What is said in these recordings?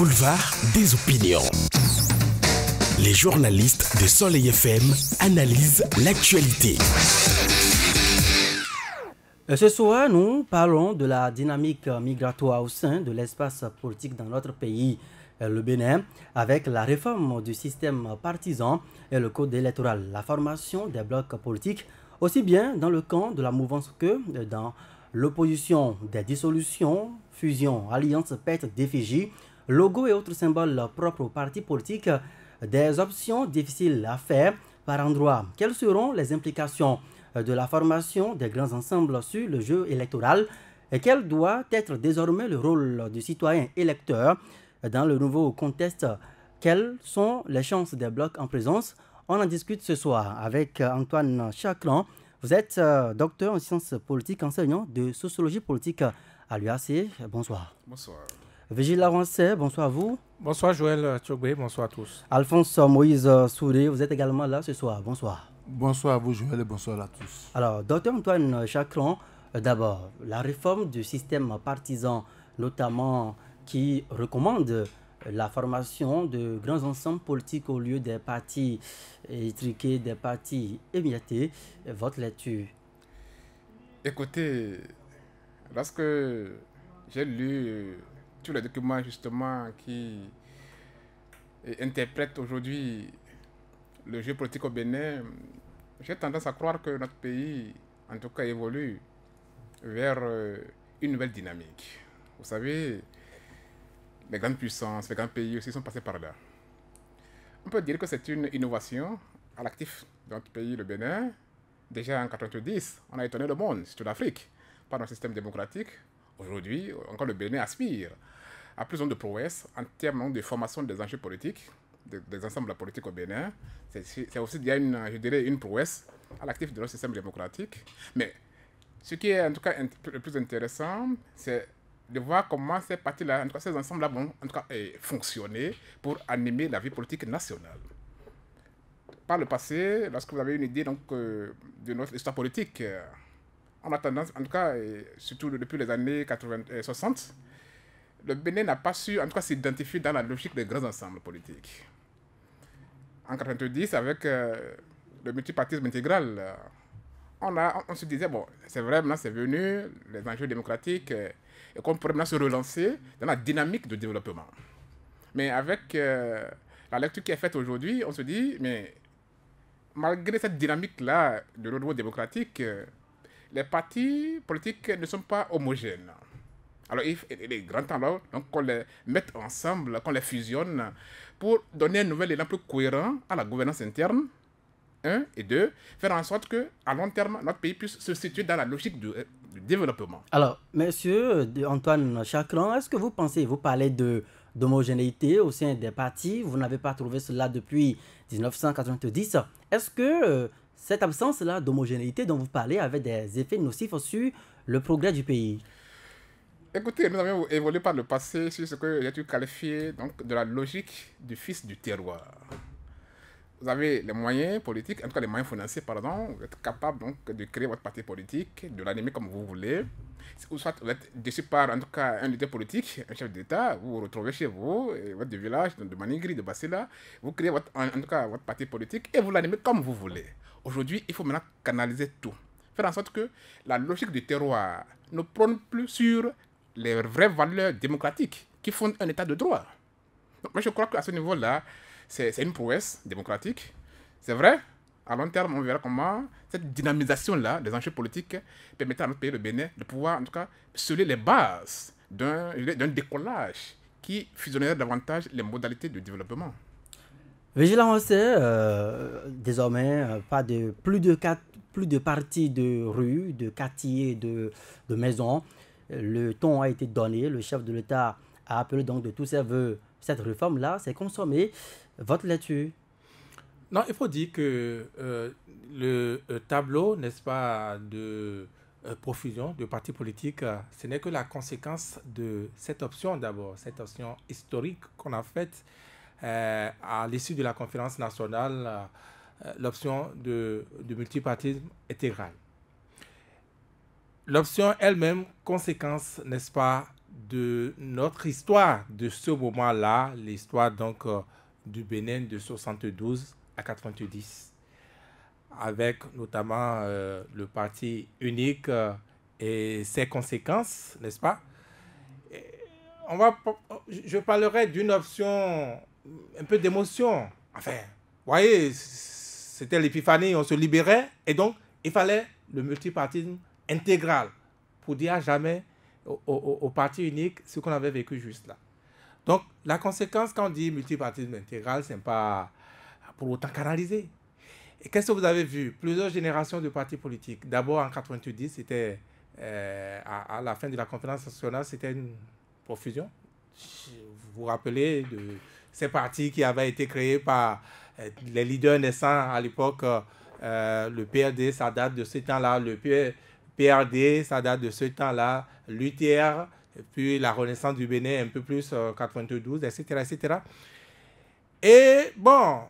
boulevard des opinions. Les journalistes de Soleil FM analysent l'actualité. Euh, ce soir, nous parlons de la dynamique migratoire au sein de l'espace politique dans notre pays, euh, le Bénin, avec la réforme du système partisan et le code électoral, la formation des blocs politiques, aussi bien dans le camp de la mouvance que dans l'opposition des dissolutions, fusions, alliances, pètes, défigies. Logo et autres symboles propres aux partis politiques, des options difficiles à faire par endroit. Quelles seront les implications de la formation des grands ensembles sur le jeu électoral et quel doit être désormais le rôle du citoyen électeur dans le nouveau contexte Quelles sont les chances des blocs en présence On en discute ce soir avec Antoine Chaclan. Vous êtes euh, docteur en sciences politiques, enseignant de sociologie politique à l'UAC. Bonsoir. Bonsoir. Vigile Laroncet, bonsoir à vous. Bonsoir Joël Tchogbe, bonsoir à tous. Alphonse Moïse Souré, vous êtes également là ce soir, bonsoir. Bonsoir à vous Joël et bonsoir à tous. Alors, docteur Antoine Chacron, euh, d'abord, la réforme du système partisan, notamment qui recommande euh, la formation de grands ensembles politiques au lieu des partis euh, étriqués, des partis émiettés. Votre lecture Écoutez, lorsque j'ai lu le les documents justement qui interprètent aujourd'hui le jeu politique au Bénin, j'ai tendance à croire que notre pays, en tout cas, évolue vers euh, une nouvelle dynamique. Vous savez, les grandes puissances, les grands pays aussi sont passés par là. On peut dire que c'est une innovation à l'actif de notre pays, le Bénin. Déjà en 90, on a étonné le monde, surtout l'Afrique, par un système démocratique, Aujourd'hui, encore le Bénin aspire à plus de prouesses en termes de formation des enjeux politiques, des, ensembles politiques au Bénin. C'est aussi, il y a une, je dirais, une prouesse à l'actif de notre système démocratique. Mais ce qui est en tout cas le plus intéressant, c'est de voir comment ces partis-là, en ces ensembles-là vont en tout cas, eh, fonctionner pour animer la vie politique nationale. Par le passé, lorsque vous avez une idée donc, euh, de notre histoire politique, euh, on a tendance, en tout cas, eh, surtout depuis les années 80, et 60, le Bénin n'a pas su, en tout cas, s'identifier dans la logique des grands ensembles politiques. En 90, avec euh, le multipartisme intégral, euh, on, on se disait, bon, c'est vrai, maintenant c'est venu, les enjeux démocratiques, euh, et qu'on pourrait maintenant se relancer dans la dynamique de développement. Mais avec la lecture qui est faite aujourd'hui, on se dit, mais malgré cette dynamique-là de renouveau démocratique, les partis politiques ne sont pas homogènes. Alors, il, est grand temps donc qu'on les mette ensemble, qu'on les fusionne pour donner un nouvel élan plus cohérent à la gouvernance interne. Un et deux, faire en sorte que, à long terme, notre pays puisse se situer dans la logique du, euh, développement. Alors, monsieur Antoine Chacron, est-ce que vous pensez, vous parlez de d'homogénéité au sein des partis, vous n'avez pas trouvé cela depuis 1990. Est-ce que euh, cette absence-là d'homogénéité dont vous parlez avait des effets nocifs sur le progrès du pays écoutez, nous avons évolué par le passé sur ce que j'ai qualifié donc, de la logique du fils du terroir. Vous avez les moyens politiques, en tout cas les moyens financiers, pardon, vous êtes capable donc, de créer votre parti politique, de l'animer comme vous voulez. Ou soit vous êtes déçu par en tout cas un leader politique, un chef d'État, vous vous retrouvez chez vous, votre village, de Manigri, de Basila vous créez votre, en, tout cas votre parti politique et vous l'animez comme vous voulez. Aujourd'hui, il faut maintenant canaliser tout. Faire en sorte que la logique du terroir ne prône plus sur les vraies valeurs démocratiques qui font un état de droit. Donc, moi, je crois qu'à ce niveau-là, c'est une prouesse démocratique. C'est vrai, à long terme, on verra comment cette dynamisation-là des enjeux politiques permettra à notre pays, le Bénin, de pouvoir, en tout cas, sceller les bases d'un décollage qui fusionnerait davantage les modalités de développement. Vigilance, euh, désormais, euh, pas de, plus, de quatre, plus de parties de rues, de quartiers, de, de maisons le ton a été donné, le chef de l'État a appelé donc de tous ses voeux cette réforme-là, c'est consommé. Votre là-dessus Non, il faut dire que euh, le euh, tableau, n'est-ce pas, de euh, profusion de partis politiques, ce n'est que la conséquence de cette option d'abord, cette option historique qu'on a faite à l'issue de la conférence nationale, l'option de, de multipartisme intégral l'option elle-même, conséquence, n'est-ce pas, de notre histoire, de ce moment-là, l'histoire donc euh, du Bénin de 72 à 90, avec notamment euh, le parti unique euh, et ses conséquences, n'est-ce pas on va, Je parlerai d'une option un peu d'émotion. Enfin, vous voyez, c'était l'épiphanie, on se libérait, et donc il fallait le multipartisme intégrale pour dire à jamais au, parti unique ce qu'on avait vécu juste là. Donc, la conséquence quand on dit multipartisme intégral, ce n'est pas pour autant canalisé. Et qu'est-ce que vous avez vu Plusieurs générations de partis politiques. D'abord, en 90, c'était euh, à, la fin de la conférence nationale, c'était une profusion. Vous vous rappelez de ces partis qui avaient été créés par euh, les leaders naissants à l'époque, euh, le PRD, ça date de ce temps-là, le, PRD, ça date de ce temps-là, l'UTR, puis la Renaissance du Bénin, un peu plus, 92, etc., etc. Et bon,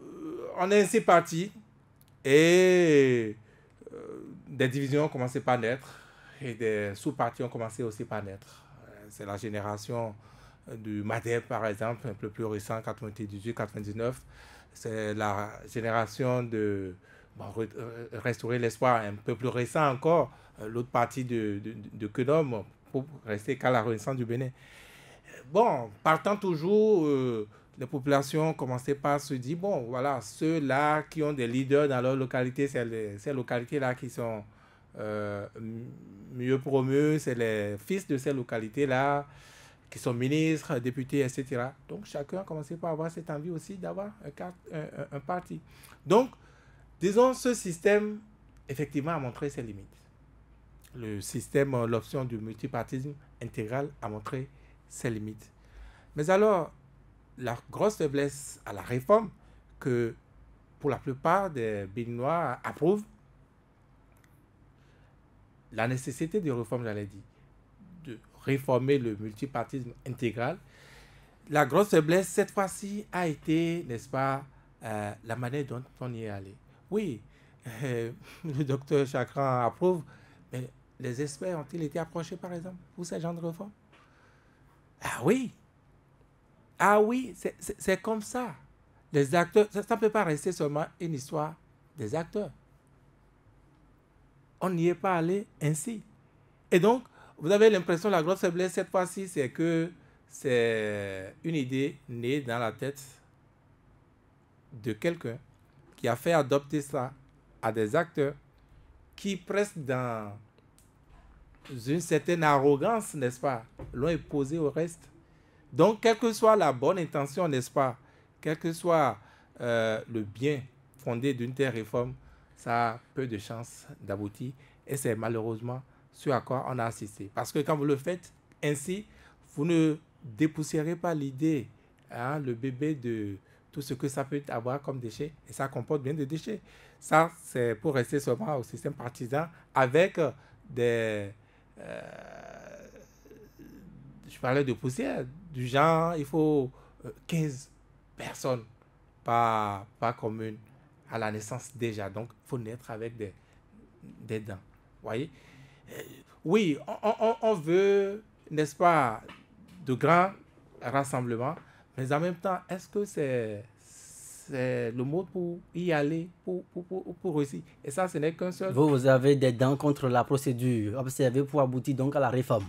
euh, on est ainsi parti. Et euh, des divisions ont commencé par naître. Et des sous parties ont commencé aussi à naître. Euh, c'est la génération du MADEP, par exemple, un peu plus récent, 98-99. C'est la génération de euh, restaurer l'espoir un peu plus récent encore, euh, l'autre partie de, de, de pour rester qu'à la Renaissance du Bénin. Euh, bon, partant toujours, les populations commençaient par se dire, bon, voilà, ceux-là qui ont des leaders dans leur localité, c'est ces localités-là qui sont mieux promues, c'est les fils de ces localités-là qui sont ministres, députés, etc. Donc chacun commençait commencé par avoir cette envie aussi d'avoir un, un, parti. Donc, Disons, ce système, effectivement, a montré ses limites. Le système, euh, l'option du multipartisme intégral a montré ses limites. Mais alors, la grosse faiblesse à la réforme que pour la plupart des Béninois approuvent, la nécessité de réforme, j'allais dire, de réformer le multipartisme intégral, la grosse faiblesse cette fois-ci a été, n'est-ce pas, euh, la manière dont on y est allé. Oui, euh, le docteur Chakran approuve, mais les experts ont-ils été approchés, par exemple, pour ce genre de réforme Ah oui Ah oui, c'est comme ça. Les acteurs, ça ne peut pas rester seulement une histoire des acteurs. On n'y est pas allé ainsi. Et donc, vous avez l'impression, la grosse faiblesse cette fois-ci, c'est que c'est une idée née dans la tête de quelqu'un qui a fait adopter ça à des acteurs qui, presque dans une certaine arrogance, n'est-ce pas, l'ont imposé au reste. Donc, quelle que soit la bonne intention, n'est-ce pas, quel que soit euh, le bien fondé d'une telle réforme, ça a peu de chances d'aboutir. Et c'est malheureusement ce à quoi on a assisté. Parce que quand vous le faites ainsi, vous ne dépoussiérez pas l'idée, hein, le bébé de tout ce que ça peut avoir comme déchets. Et ça comporte bien des déchets. Ça, c'est pour rester seulement au système partisan avec euh, des... Euh, je parlais de poussière, du genre, il faut 15 euh, personnes par, pas commune à la naissance déjà. Donc, il faut naître avec des, des dents. voyez Oui, on, on, on veut, n'est-ce pas, de grands rassemblements, mais en même temps, est-ce que c'est le mot pour y aller, pour, pour, pour, réussir Et ça, ce n'est qu'un seul. Vous, vous avez des dents contre la procédure observée pour aboutir donc à la réforme.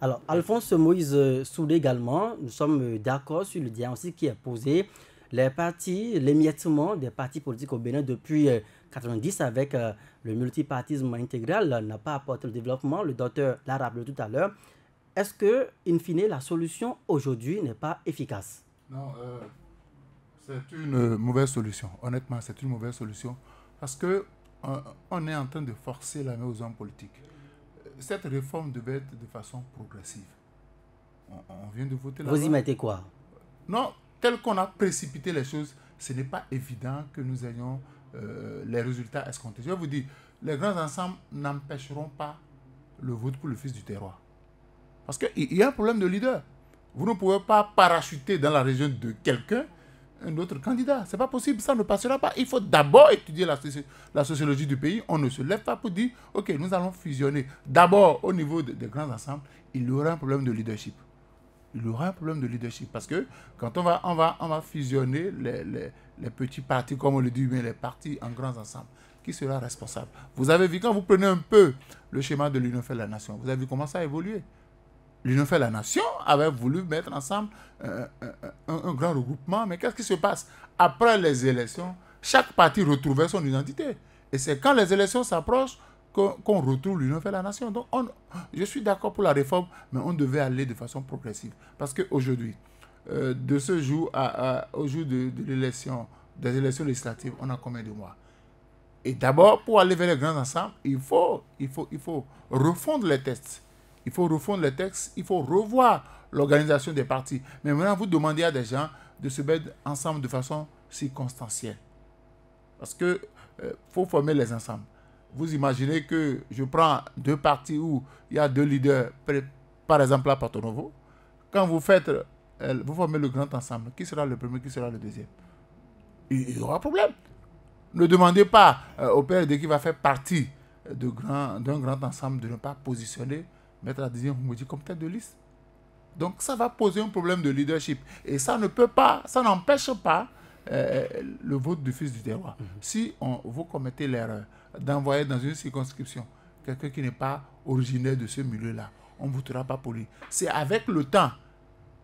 Alors, Alphonse Moïse Soudé également, nous sommes d'accord sur le diagnostic qui est posé. Les partis, l'émiettement des partis politiques au Bénin depuis 90 euh, avec euh, le multipartisme intégral n'a pas apporté le développement. Le docteur l'a rappelé tout à l'heure. Est-ce que, in fine, la solution aujourd'hui n'est pas efficace non, euh, c'est une mauvaise solution. Honnêtement, c'est une mauvaise solution. Parce que euh, on, est en train de forcer la main aux hommes politiques. Cette réforme devait être de façon progressive. On, vient de voter la Vous y mettez quoi Non, tel qu'on a précipité les choses, ce n'est pas évident que nous ayons euh, les résultats escomptés. Je vais vous dire, les grands ensembles n'empêcheront pas le vote pour le fils du terroir. Parce qu'il y a un problème de leader. Vous ne pouvez pas parachuter dans la région de quelqu'un un autre candidat. C'est pas possible, ça ne passera pas. Il faut d'abord étudier la, la, sociologie du pays. On ne se lève pas pour dire, OK, nous allons fusionner. D'abord, au niveau des grands ensembles, il y aura un problème de leadership. Il y aura un problème de leadership parce que quand on va, on va, on va fusionner les, les petits partis, comme on le dit, mais les partis en grands ensembles, qui sera responsable Vous avez vu, quand vous prenez un peu le schéma de l'Union fait la nation, vous avez vu comment ça a évolué. L'Union fait la Nation avait voulu mettre ensemble euh, euh, euh, un, grand regroupement, mais qu'est-ce qui se passe Après les élections, chaque parti retrouvait son identité. Et c'est quand les élections s'approchent qu'on retrouve l'Union fait la Nation. Donc, je suis d'accord pour la réforme, mais on devait aller de façon progressive. Parce qu'aujourd'hui, de ce jour à, au jour de, l'élection, des élections législatives, on a combien de mois Et d'abord, pour aller vers les grands ensemble, il faut, il, faut, il faut refondre les tests il faut refondre les textes, il faut revoir l'organisation des partis. Mais maintenant, vous demandez à des gens de se mettre ensemble de façon circonstancielle. Parce que euh, faut former les ensembles. Vous imaginez que je prends deux partis où il y a deux leaders, par exemple à Porto Novo. Quand vous faites, euh, vous formez le grand ensemble, qui sera le premier, qui sera le deuxième Il y aura problème. Ne demandez pas euh, au au PLD qui va faire partie d'un grand, grand ensemble de ne pas positionner mettre la me dites, comme tête de liste. Donc ça va poser un problème de leadership. Et ça ne peut pas, ça n'empêche pas euh, le vote du fils du terroir. Mhm. Si on, vous commettez l'erreur d'envoyer dans une circonscription quelqu'un qui n'est pas originaire de ce milieu-là, on ne votera pas pour lui. C'est avec le temps,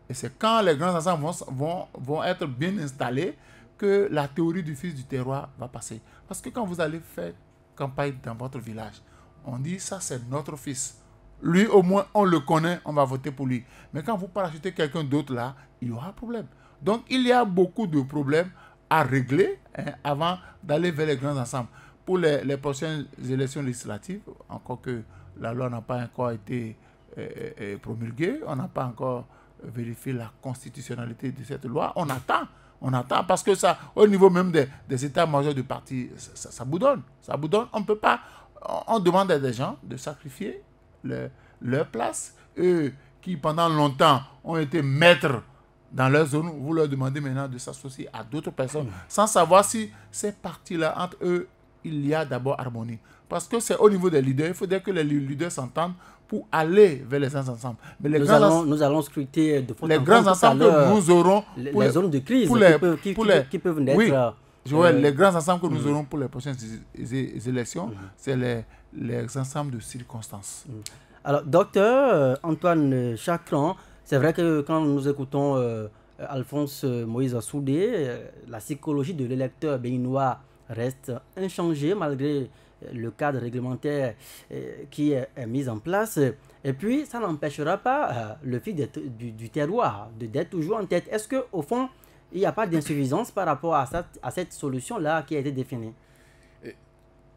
et c'est quand les grands ensembles vont, vont, vont, être bien installés, que la théorie du fils du terroir va passer. Parce que quand vous allez faire campagne dans votre village, on dit ça c'est notre fils lui, au moins, on le connaît, on va voter pour lui. Mais quand vous parachutez quelqu'un d'autre là, il y aura problème. Donc, il y a beaucoup de problèmes à régler hein, avant d'aller vers les grands ensembles. Pour les, prochaines élections législatives, encore que la loi n'a pas encore été euh, euh, euh, promulguée, on n'a pas encore vérifié la constitutionnalité de cette loi. On attend, on attend, parce que ça, au niveau même des, états majeurs du parti, ça, boudonne. Ça boudonne, on ne peut pas. on demande à des gens de sacrifier leur place. Eux qui, pendant longtemps, ont été maîtres dans leur zone, vous leur demandez maintenant de s'associer à d'autres personnes sans savoir si ces parties-là, entre eux, il y a d'abord harmonie. Parce que c'est au niveau des leaders, il faudrait que les leaders s'entendent pour aller vers les uns ensemble. Mais les nous, grands allons, nous allons scruter de Les grands ensembles que nous aurons les, pour les, zones de crise pour les, qui, peuvent, Oui, les grands ensembles que nous aurons pour les prochaines élections, mm. c'est les, les ensembles de circonstances. Mm. Alors, docteur euh, Antoine Chacron c'est vrai que quand nous écoutons euh, Alphonse Moïse Assoudé, euh, la psychologie de l'électeur béninois reste inchangée malgré le cadre réglementaire qui est, mis en place. Et puis, ça n'empêchera pas le fil du, du, terroir d'être toujours en tête. Est-ce qu'au fond, il n'y a pas d'insuffisance par rapport à cette solution-là qui a été définie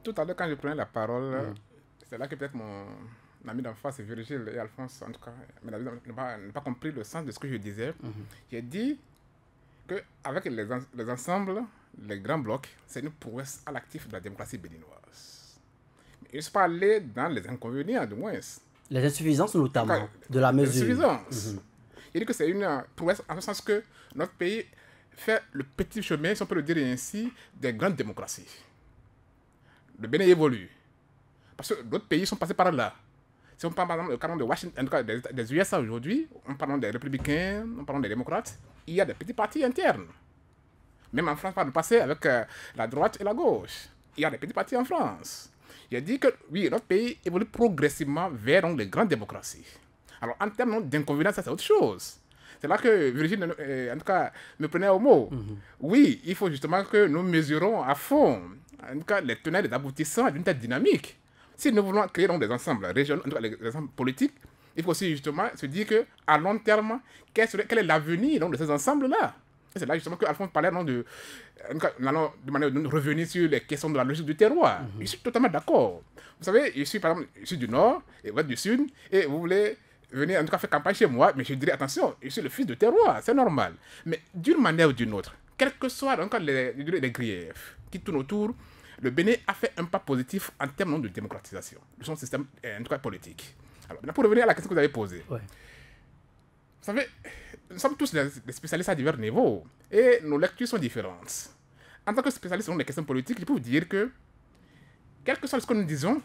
tout à l'heure, quand je prenais la parole, mm. c'est là que peut-être mon ami d'en face, Virgile et Alphonse, en tout cas, n'ont pas, compris le sens de ce que je disais. il mm-hmm. J'ai dit qu'avec les, les ensembles, les grands blocs, c'est une prouesse à l'actif de la démocratie béninoise. il je ne dans les inconvénients, du moins. Les insuffisances, notamment, de la mesure. Les insuffisances. Mm-hmm. Il dit que c'est une prouesse en ce sens que notre pays fait le petit chemin, si on peut le dire ainsi, des grandes démocraties le Bénin évolue. Parce que d'autres pays sont passés par là. Si on parle par exemple des, USA aujourd'hui, en parlant des républicains, en parlant des démocrates, il y a des petits partis internes. Même en France, par le passé, avec euh, la droite et la gauche, il y a des petits partis en France. Il a dit que, oui, notre pays évolue progressivement vers les grandes démocraties. Alors, en termes d'inconvénients, ça, c'est autre chose. C'est là que Virginie, euh, en tout cas, me prenait au mot. Mhm. Oui, il faut justement que nous mesurons à fond en tout cas les tenants des aboutissants d'une telle dynamique. Si nous voulons créer des ensembles régionaux, des ensembles politiques, il faut aussi justement se dire que à long terme, quel, est l'avenir de ces ensembles-là C'est là justement que Alphonse parlait non, de, en tout de manière de revenir sur les questions de la logique du terroir. Mhm. Je suis totalement d'accord. Vous savez, je suis par exemple, suis du nord et vous êtes du sud, et vous voulez venir en tout cas faire campagne chez moi, mais je dirais attention, je suis le fils de terroir, c'est normal. Mais d'une manière ou d'une autre, quelles que soient donc les, les griefs, qui tourne autour, le Bénin a fait un pas positif en termes de démocratisation de son système, euh, en tout cas politique. Alors, pour revenir à la question que vous avez posée, vous savez, nous sommes tous des spécialistes à divers niveaux et nos lectures sont différentes. En tant que spécialiste sur les questions politiques, je peux vous dire que, quel que soit ce que nous disons,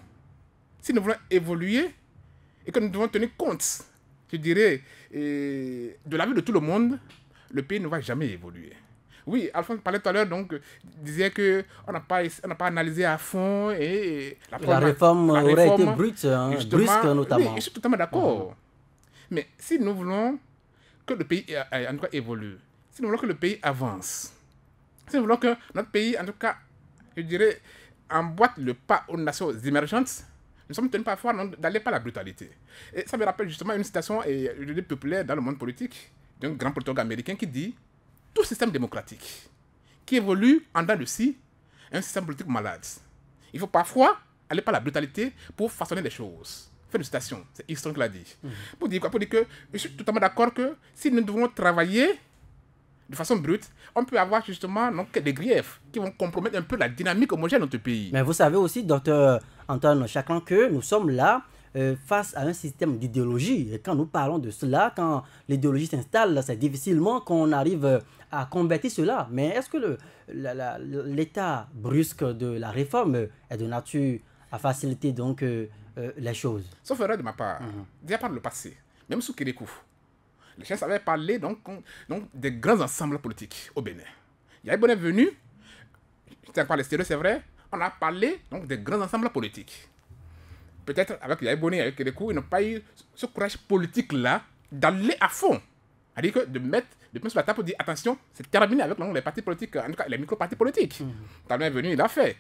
si nous voulons évoluer et que nous devons tenir compte, je dirais, euh, de la vie de tout le monde, le pays ne va jamais évoluer. Oui, Alphonse parlait tout à l'heure, donc, disait qu'on n'a pas, pas analysé à fond et, la, réforme, aurait été brute, hein, brusque notamment. Oui, je suis totalement d'accord. Ah. Mais si nous voulons que le pays euh, euh, en tout cas, évolue, si nous voulons que le pays avance, si nous voulons que notre pays, en tout cas, je dirais, emboîte le pas aux nations émergentes, nous sommes tenus parfois d'aller par la brutalité. Et ça me rappelle justement une citation et, je dis, populaire dans le monde politique d'un grand politologue américain qui dit tout système démocratique qui évolue en dents de si un système politique malade. Il faut parfois aller par la brutalité pour façonner les choses. Fin une citation, c'est Houston qui l'a dit. Mhm. Pour dire quoi Pour dire que je suis totalement d'accord que si nous devons travailler de façon brute, on peut avoir justement donc, des griefs qui vont compromettre un peu la dynamique homogène de notre pays. Mais vous savez aussi, docteur Antoine Chacun, que nous sommes là euh, face à un système d'idéologie. Et quand nous parlons de cela, quand l'idéologie s'installe, c'est difficilement qu'on arrive euh, à combattre cela. Mais est-ce que l'état brusque de la réforme est de nature à faciliter donc euh, les choses Sauf erreur de ma part, mhm. déjà par le passé, même sous Kirikou, les gens avaient parlé donc, donc des grands ensembles politiques au Bénin. Il y a eu bonne venue, sais pas les c'est vrai, on a parlé donc des grands ensembles politiques peut-être avec les Bonnet, avec les coups, ils n'ont pas eu ce courage politique-là d'aller à fond. C'est-à-dire de mettre, de mettre sur la table pour dire attention, c'est terminé avec les partis politiques, en tout cas les micro-partis politiques. Mmh. Talon est venu, il l'a fait.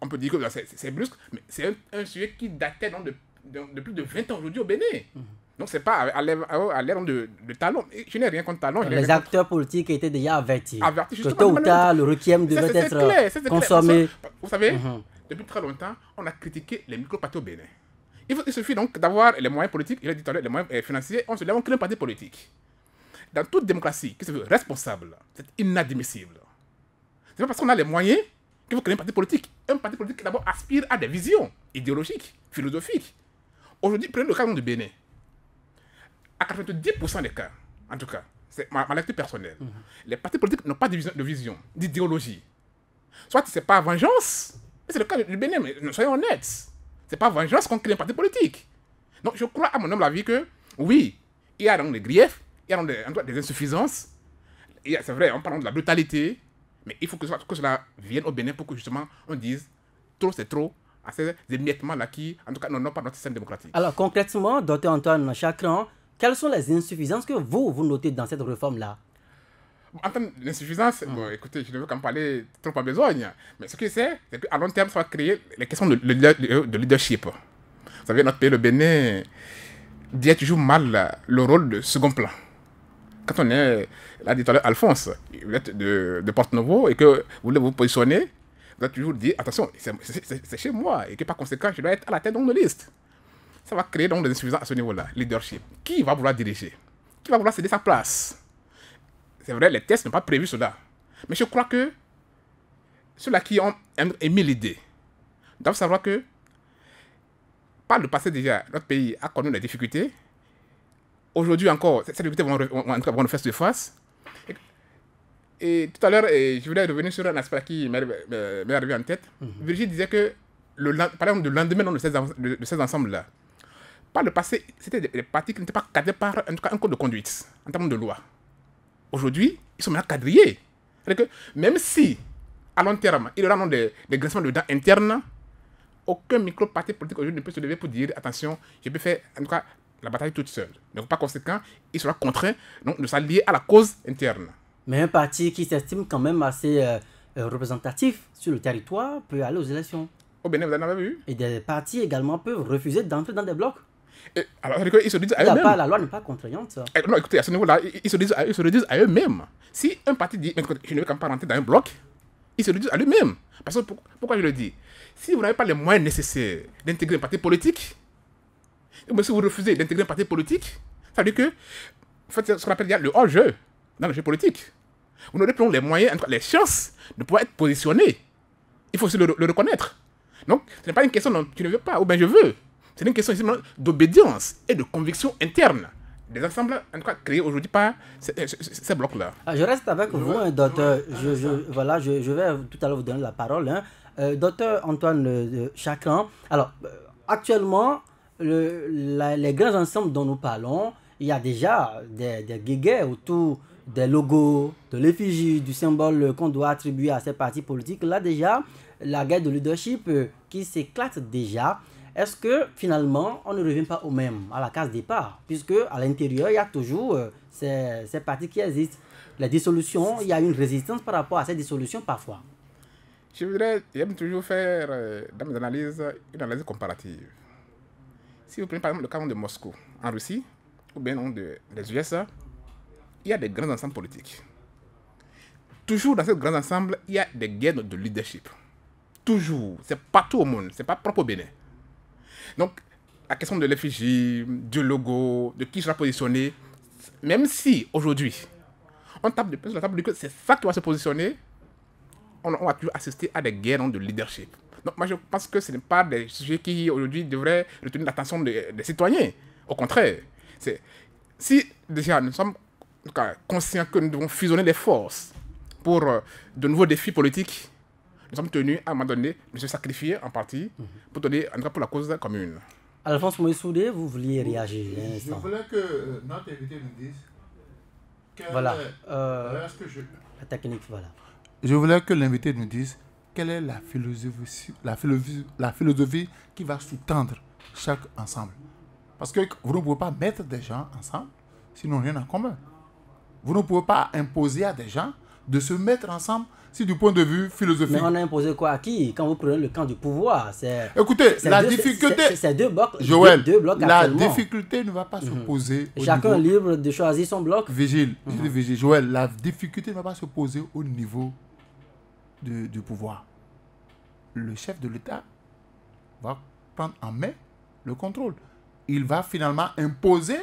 On peut dire que c'est brusque, mais c'est un, sujet qui datait de, plus de 20 ans aujourd'hui au Bénin. Mhm. Donc, ce pas à l'ère de, talent. Je n'ai rien contre talent. Les acteurs politiques étaient déjà avertis. Avertis, justement. ou tard, le requiem devait être consommé. Vous savez, mhm depuis très longtemps, on a critiqué les micropartis au Bénin. Il, faut, suffit donc d'avoir les moyens politiques, il a dit tout à l'heure, les moyens euh, financiers, on se lève, on crée un parti politique. Dans toute démocratie qui se veut responsable, c'est inadmissible. C'est pas parce qu'on a les moyens qu'il faut créer un parti politique. Un parti politique qui d'abord aspire à des visions idéologiques, philosophiques. Aujourd'hui, prenez le cas de Bénin. À 90% des cas, en tout cas, c'est ma, lecture personnelle, mhm. les partis politiques n'ont pas de vision, d'idéologie. Soit c'est pas vengeance, mais c'est le cas du Bénin, mais soyons honnêtes. Ce n'est pas vengeance contre un parti politique. Donc je crois à mon homme la que, oui, il y a des griefs, il y a des, insuffisances. C'est vrai, on parle de la brutalité, mais il faut que, cela vienne au Bénin pour que justement on dise trop c'est trop, à ces émiettements-là qui, en tout cas, n'ont pas notre système démocratique. Alors, concrètement, docteur Antoine Chacran, quelles sont les insuffisances que vous, vous notez dans cette réforme-là en termes d'insuffisance, mm. bon, écoutez, je ne veux qu'en parler trop à besoin Mais ce qui c'est, c'est qu'à long terme, ça va créer les questions de, leadership. Vous savez, notre pays, le Bénin, dit toujours mal le rôle de second plan. Quand on est, là, dit Alphonse, vous êtes de, Porte-Nouveau et que vous voulez vous positionner, vous êtes toujours dit, attention, c'est chez moi et que par conséquent, je dois être à la tête de liste. Ça va créer donc des insuffisances à ce niveau-là, leadership. Qui va vouloir diriger Qui va vouloir céder sa place c'est vrai, les tests n'ont pas prévu cela. Mais je crois que ceux-là qui ont émis l'idée doivent savoir que, par le passé déjà, notre pays a connu des difficultés. Aujourd'hui encore, ces difficultés vont, nous faire face. Et, tout à l'heure, je voulais revenir sur un aspect qui m'est arrivé en tête. Mhm. Virginie disait que, le, par exemple, le lendemain de ces, ensembles-là, par le passé, c'était des, pratiques qui n'étaient pas cadrées par en tout cas, un code de conduite en termes de loi aujourd'hui, ils sont maintenant quadrillés. Que même si, à long terme, il y aura des, des de dents internes, aucun micro-parti politique aujourd'hui ne peut se lever pour dire attention, je peux faire la bataille toute seule. Donc, par conséquent, il sera contraint de s'allier à la cause interne. Mais un parti qui s'estime quand même assez euh, euh, représentatif sur le territoire peut aller aux élections. Oh Bénin, vous en avez vu Et des partis également peuvent refuser d'entrer dans des blocs. Et, alors, ils se disent à eux-mêmes. La loi n'est pas contraignante. Eh, non, écoutez, à ce niveau-là, ils, se disent à, eux-mêmes. Si un parti dit, je ne veux quand même pas rentrer dans un bloc, ils se le disent à eux-mêmes. Parce que pourquoi je le dis Si vous n'avez pas les moyens nécessaires d'intégrer un parti politique, mais si vous refusez d'intégrer un parti politique, ça veut dire que fait c'est ce qu'on appelle le hors-jeu dans le jeu politique. Vous n'aurez plus les moyens, les chances de pouvoir être positionné. Il faut aussi le, reconnaître. Donc, ce n'est pas une question tu ne veux pas ou bien je veux. C'est une question d'obédience et de conviction interne des ensembles en tout créés aujourd'hui par ces, blocs-là. Ah, je reste avec vous, hein, docteur. Je, voilà, je, vais tout à l'heure vous donner la parole. Hein. Euh, docteur Antoine euh, euh, Chacran, alors actuellement, le, les grands ensembles dont nous parlons, il y a déjà des, des autour des logos, de l'effigie, du symbole qu'on doit attribuer à ces partis politiques. Là déjà, la guerre de leadership qui s'éclate déjà est-ce que finalement, on ne revient pas au même, à la case départ Puisque à l'intérieur, il y a toujours euh, ces, ces parties qui existent. La dissolution, il y a une résistance par rapport à cette dissolution parfois. Je voudrais, j'aime toujours faire euh, dans mes analyses une analyse comparative. Si vous prenez par exemple le cas de Moscou en Russie, ou bien non, de, des il y a des grands ensembles politiques. Toujours dans ces grands ensembles, il y a des guerres de leadership. Toujours. C'est partout au monde. C'est pas propre au Bénin. Donc, la question de l'effigie, du logo, de qui sera positionné, même si aujourd'hui, on tape de plus sur la table du c'est ça qui va se positionner, on, on va toujours assister à des guerres de leadership. Donc, moi, je pense que ce n'est pas des sujets qui, aujourd'hui, devraient retenir l'attention des, citoyens. Au contraire, c'est si déjà nous sommes conscients que nous devons fusionner les forces pour euh, de nouveaux défis politiques nous sommes tenus à un moment donné de se sacrifier en partie pour donner un tout pour la cause commune. Alphonse Soudé, vous vouliez réagir. je voulais que euh, notre invité nous dise. Quelle voilà. Est, euh, La technique, voilà. Je voulais que l'invité nous dise quelle est la philosophie, la philosophie, la philosophie qui va soutenir tendre chaque ensemble. Parce que vous ne pouvez pas mettre des gens ensemble sinon rien en commun. Vous ne pouvez pas imposer à des gens de se mettre ensemble si du point de vue philosophique. Mais on a imposé quoi à qui Quand vous prenez le camp du pouvoir, c'est. Écoutez, la difficulté. C'est deux blocs. Joël, la difficulté ne va pas se mhm. poser. Chacun niveau... libre de choisir son bloc. Vigile, mhm. Joël, la difficulté ne va pas se poser au niveau du pouvoir. Le chef de l'État va prendre en main le contrôle. Il va finalement imposer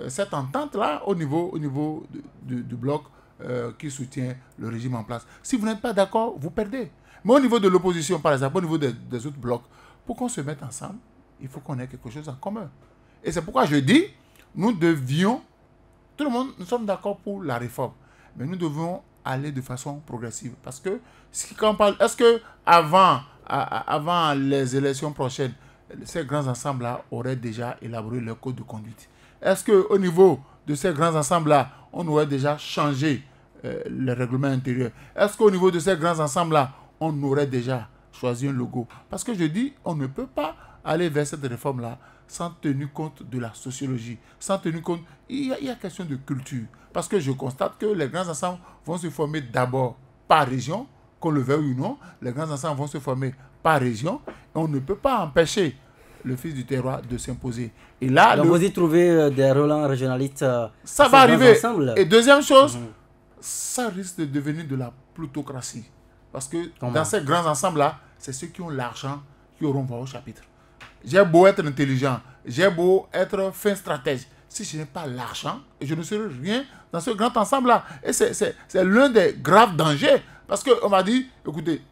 euh, cette entente-là au niveau, au niveau du bloc euh, qui soutient le régime en place. Si vous n'êtes pas d'accord, vous perdez. Mais au niveau de l'opposition, par exemple, au niveau des, autres blocs, pour qu'on se mette ensemble, il faut qu'on ait quelque chose en commun. Et c'est pourquoi je dis, nous devions, tout le monde, nous sommes d'accord pour la réforme, mais nous devons aller de façon progressive. Parce que, est-ce que avant, avant les élections prochaines, ces grands ensembles-là auraient déjà élaboré leur code de conduite Est-ce qu'au niveau de ces grands ensembles-là, on aurait déjà changé euh, le les règlements Est-ce qu'au niveau de ces grands ensembles-là, on aurait déjà choisi un logo Parce que je dis, on ne peut pas aller vers cette réforme-là sans tenir compte de la sociologie, sans tenir compte... Il y, a, question de culture. Parce que je constate que les grands ensembles vont se former d'abord par région, qu'on le veuille ou non, les grands ensembles vont se former par région. on ne peut pas empêcher le fils du terroir de s'imposer. Et là, On vous y trouvez euh, des relents régionalistes. Euh, Ça va arriver. Et deuxième chose, mmh ça risque de devenir de la plutocratie. Parce que dans ces grands ensembles-là, c'est ceux qui ont l'argent qui auront voix au chapitre. J'ai beau être intelligent, j'ai beau être fin stratège. Si je n'ai pas l'argent, je ne serai rien dans ce grand ensemble-là. Et c'est l'un des graves dangers. Parce qu'on m'a dit, écoutez,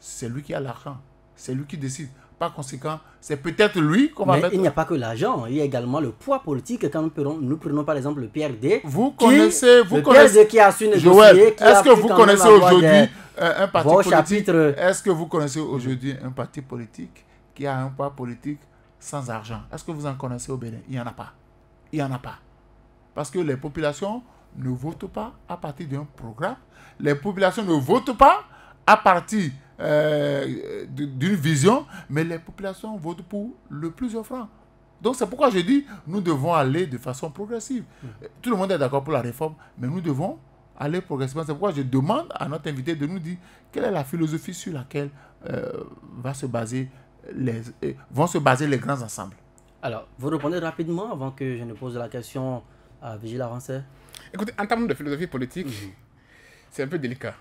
c'est lui qui a l'argent, c'est lui qui décide. Par conséquent, c'est peut-être lui qu'on va Il n'y a pas que l'argent, il y a également le poids politique. Quand nous prenons, nous par exemple le PRD. Vous connaissez. Vous connaissez... qui a su Est-ce que vous connaissez aujourd'hui euh, un, euh, Est-ce que vous connaissez aujourd'hui un parti politique qui a un poids politique sans argent Est-ce que vous en connaissez au Bénin Il n'y en a pas. Il n'y en a pas. Parce que les populations ne votent pas à partir d'un programme. Les populations ne votent pas à partir euh, d'une vision, mais les populations votent pour le plus offrant. Donc c'est pourquoi je dis, nous devons aller de façon progressive. Mm. Tout le monde est d'accord pour la réforme, mais nous devons aller progressivement. C'est pourquoi je demande à notre invité de nous dire quelle est la philosophie sur laquelle euh, va se baser les, euh, vont se baser les grands ensembles. Alors, vous répondez rapidement avant que je ne pose la question à Vigile Avancé. Écoutez, en termes de philosophie politique, mm-hmm. c'est un peu délicat.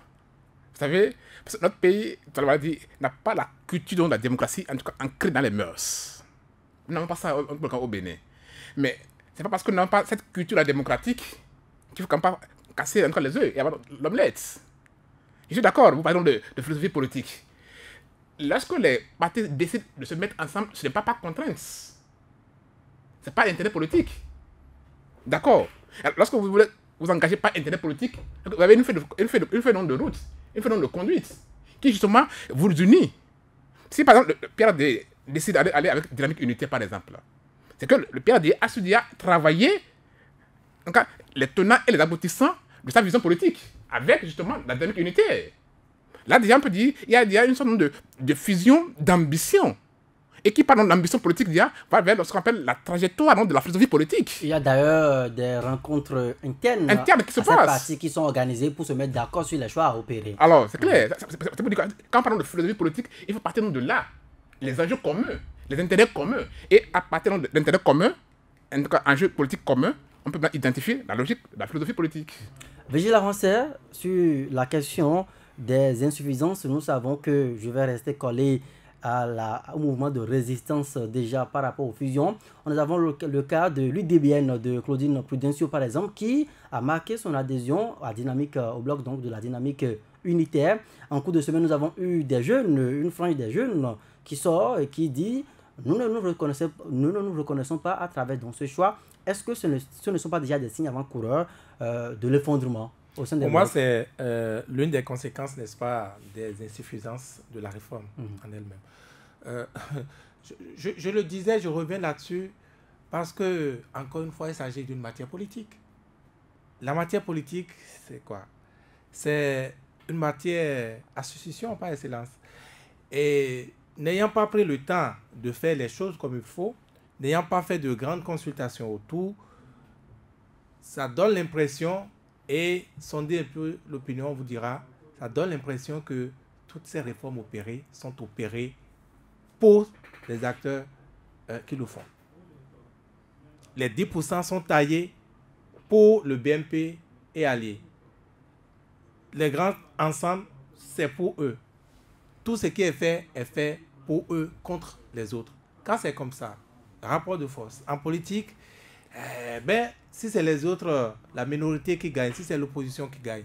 Vous savez, parce que notre pays, dit, n'a pas la culture de la démocratie, en tout cas ancrée dans les mœurs. Nous n'avons pas ça au, au Bénin. Mais c'est pas parce que nous n'avons pas cette culture démocratique qu'il faut quand même pas casser entre les œufs et avoir l'omelette. Je suis d'accord, vous parlez de, philosophie politique. Lorsque les partis décident de se mettre ensemble, ce n'est pas par contrainte. Ce n'est pas l'intérêt politique. D'accord. Lorsque vous voulez vous engager par intérêt politique, vous avez une feuille une une feuille de route une forme de conduite qui justement vous unit. Si par exemple le PRD décide d'aller avec dynamique unité par exemple, c'est que le Pierre a su déjà travailler donc, les tenants et les aboutissants de sa vision politique avec justement la dynamique unité. Là déjà on peut dire il y a une sorte de, de fusion d'ambition et qui, par d'ambition politique d'IA, va vers ce qu'on appelle la trajectoire de la philosophie politique. Il y a d'ailleurs euh, des rencontres internes, qui se passent. qui sont organisées pour se mettre d'accord sur les choix à opérer. Alors, c'est clair. quand Quand parle de philosophie politique, il faut partir de là. Les enjeux communs, les intérêts communs. Et à partir de l'intérêt commun, en tout cas, enjeux on peut identifier la logique de la philosophie politique. Vigile avancer sur la question des insuffisances, nous savons que je vais rester collé la, au mouvement de résistance déjà par rapport aux fusions. Nous avons le, cas de l'UDBN de Claudine Prudencio par exemple qui a marqué son adhésion à dynamique, euh, au bloc donc de la dynamique unitaire. En cours de semaine, nous avons eu des jeunes, une frange des jeunes qui sort et qui dit nous ne nous reconnaissons, pas à travers donc, ce choix. Est-ce que ce ne, sont pas déjà des signes avant-coureurs euh, de l'effondrement pour moi, c'est euh, l'une des conséquences, n'est-ce pas, des insuffisances de la réforme mhm. en elle-même. Euh, je, je, le disais, je reviens là-dessus, parce que, encore une fois, il s'agit d'une matière politique. La matière politique, c'est quoi C'est une matière association par excellence. Et n'ayant pas pris le temps de faire les choses comme il faut, n'ayant pas fait de grandes consultations autour, ça donne l'impression et sondez un peu l'opinion, on vous dira, ça donne l'impression que toutes ces réformes opérées sont opérées pour les acteurs euh, qui le font. Les 10% sont taillés pour le BMP et alliés. Les grands ensemble c'est pour eux. Tout ce qui est fait est fait pour eux contre les autres. Quand c'est comme ça, rapport de force. En politique, eh ben, si c'est les autres, la minorité qui gagne, si c'est l'opposition qui gagne,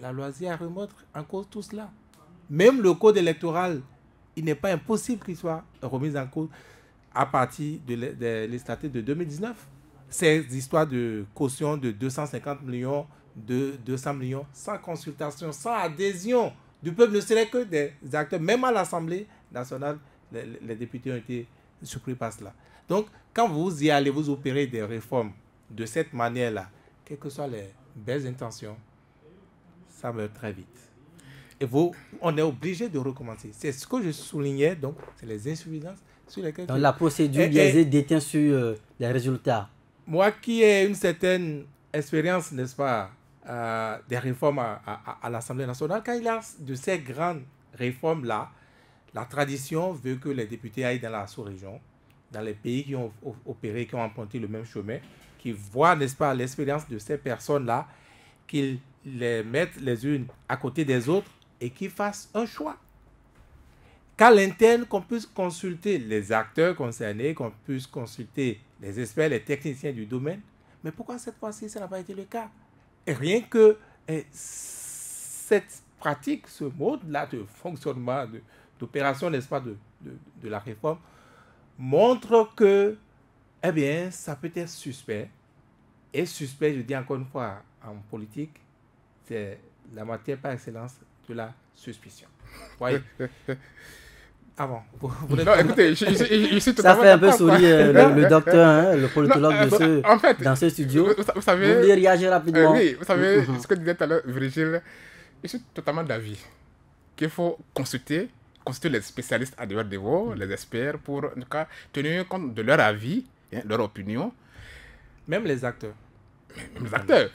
la loisir à remettre en cause tout cela. Même le code électoral, il n'est pas impossible qu'il soit remis en cause à partir de l'estaté de 2019. Ces histoires de caution de 250 millions, de 200 millions, sans consultation, sans adhésion du peuple, ne serait que des acteurs, même à l'Assemblée nationale, les députés ont été surpris par cela. Donc, quand vous y allez, vous opérez des réformes de cette manière-là, quelles que soient les belles intentions, ça meurt très vite. Et vous, on est obligé de recommencer. C'est ce que je soulignais, donc, c'est les insuffisances sur lesquelles... Dans la procédure eh, eh. biaisée détient sur euh, les résultats. Moi qui ai une certaine expérience, n'est-ce pas, euh, des réformes à, à l'Assemblée nationale, quand il y a de ces grandes réformes-là, la tradition veut que les députés aillent dans la sous-région, dans les pays qui ont opéré, qui ont emprunté le même chemin, qui voient, n'est-ce pas, l'expérience de ces personnes-là, qu'ils les mettent les unes à côté des autres et qu'ils fassent un choix. Qu'à l'interne, qu'on puisse consulter les acteurs concernés, qu'on puisse consulter les experts, les techniciens du domaine. Mais pourquoi cette fois-ci, ça n'a pas été le cas Rien que cette pratique, ce mode-là de fonctionnement, d'opération, n'est-ce pas, de, de la réforme, montre que, eh bien, ça peut être suspect. Et suspect, je dis encore une fois, en politique, c'est la matière par excellence de la suspicion. Vous Voyez avant bon, vous, vous non, écoutez, je, Ça fait un peu sourire le, euh, docteur, hein, le politologue euh, de ce, dans ce studio. Vous, savez, réagir rapidement. Euh, oui, vous savez, mm-hmm. ce que disait tout à l'heure Virgile, je suis totalement d'avis qu'il faut consulter constituent les spécialistes à dehors de les experts, pour en tout cas tenir compte de leur avis, hein, leur opinion. Même les acteurs. Même, les acteurs.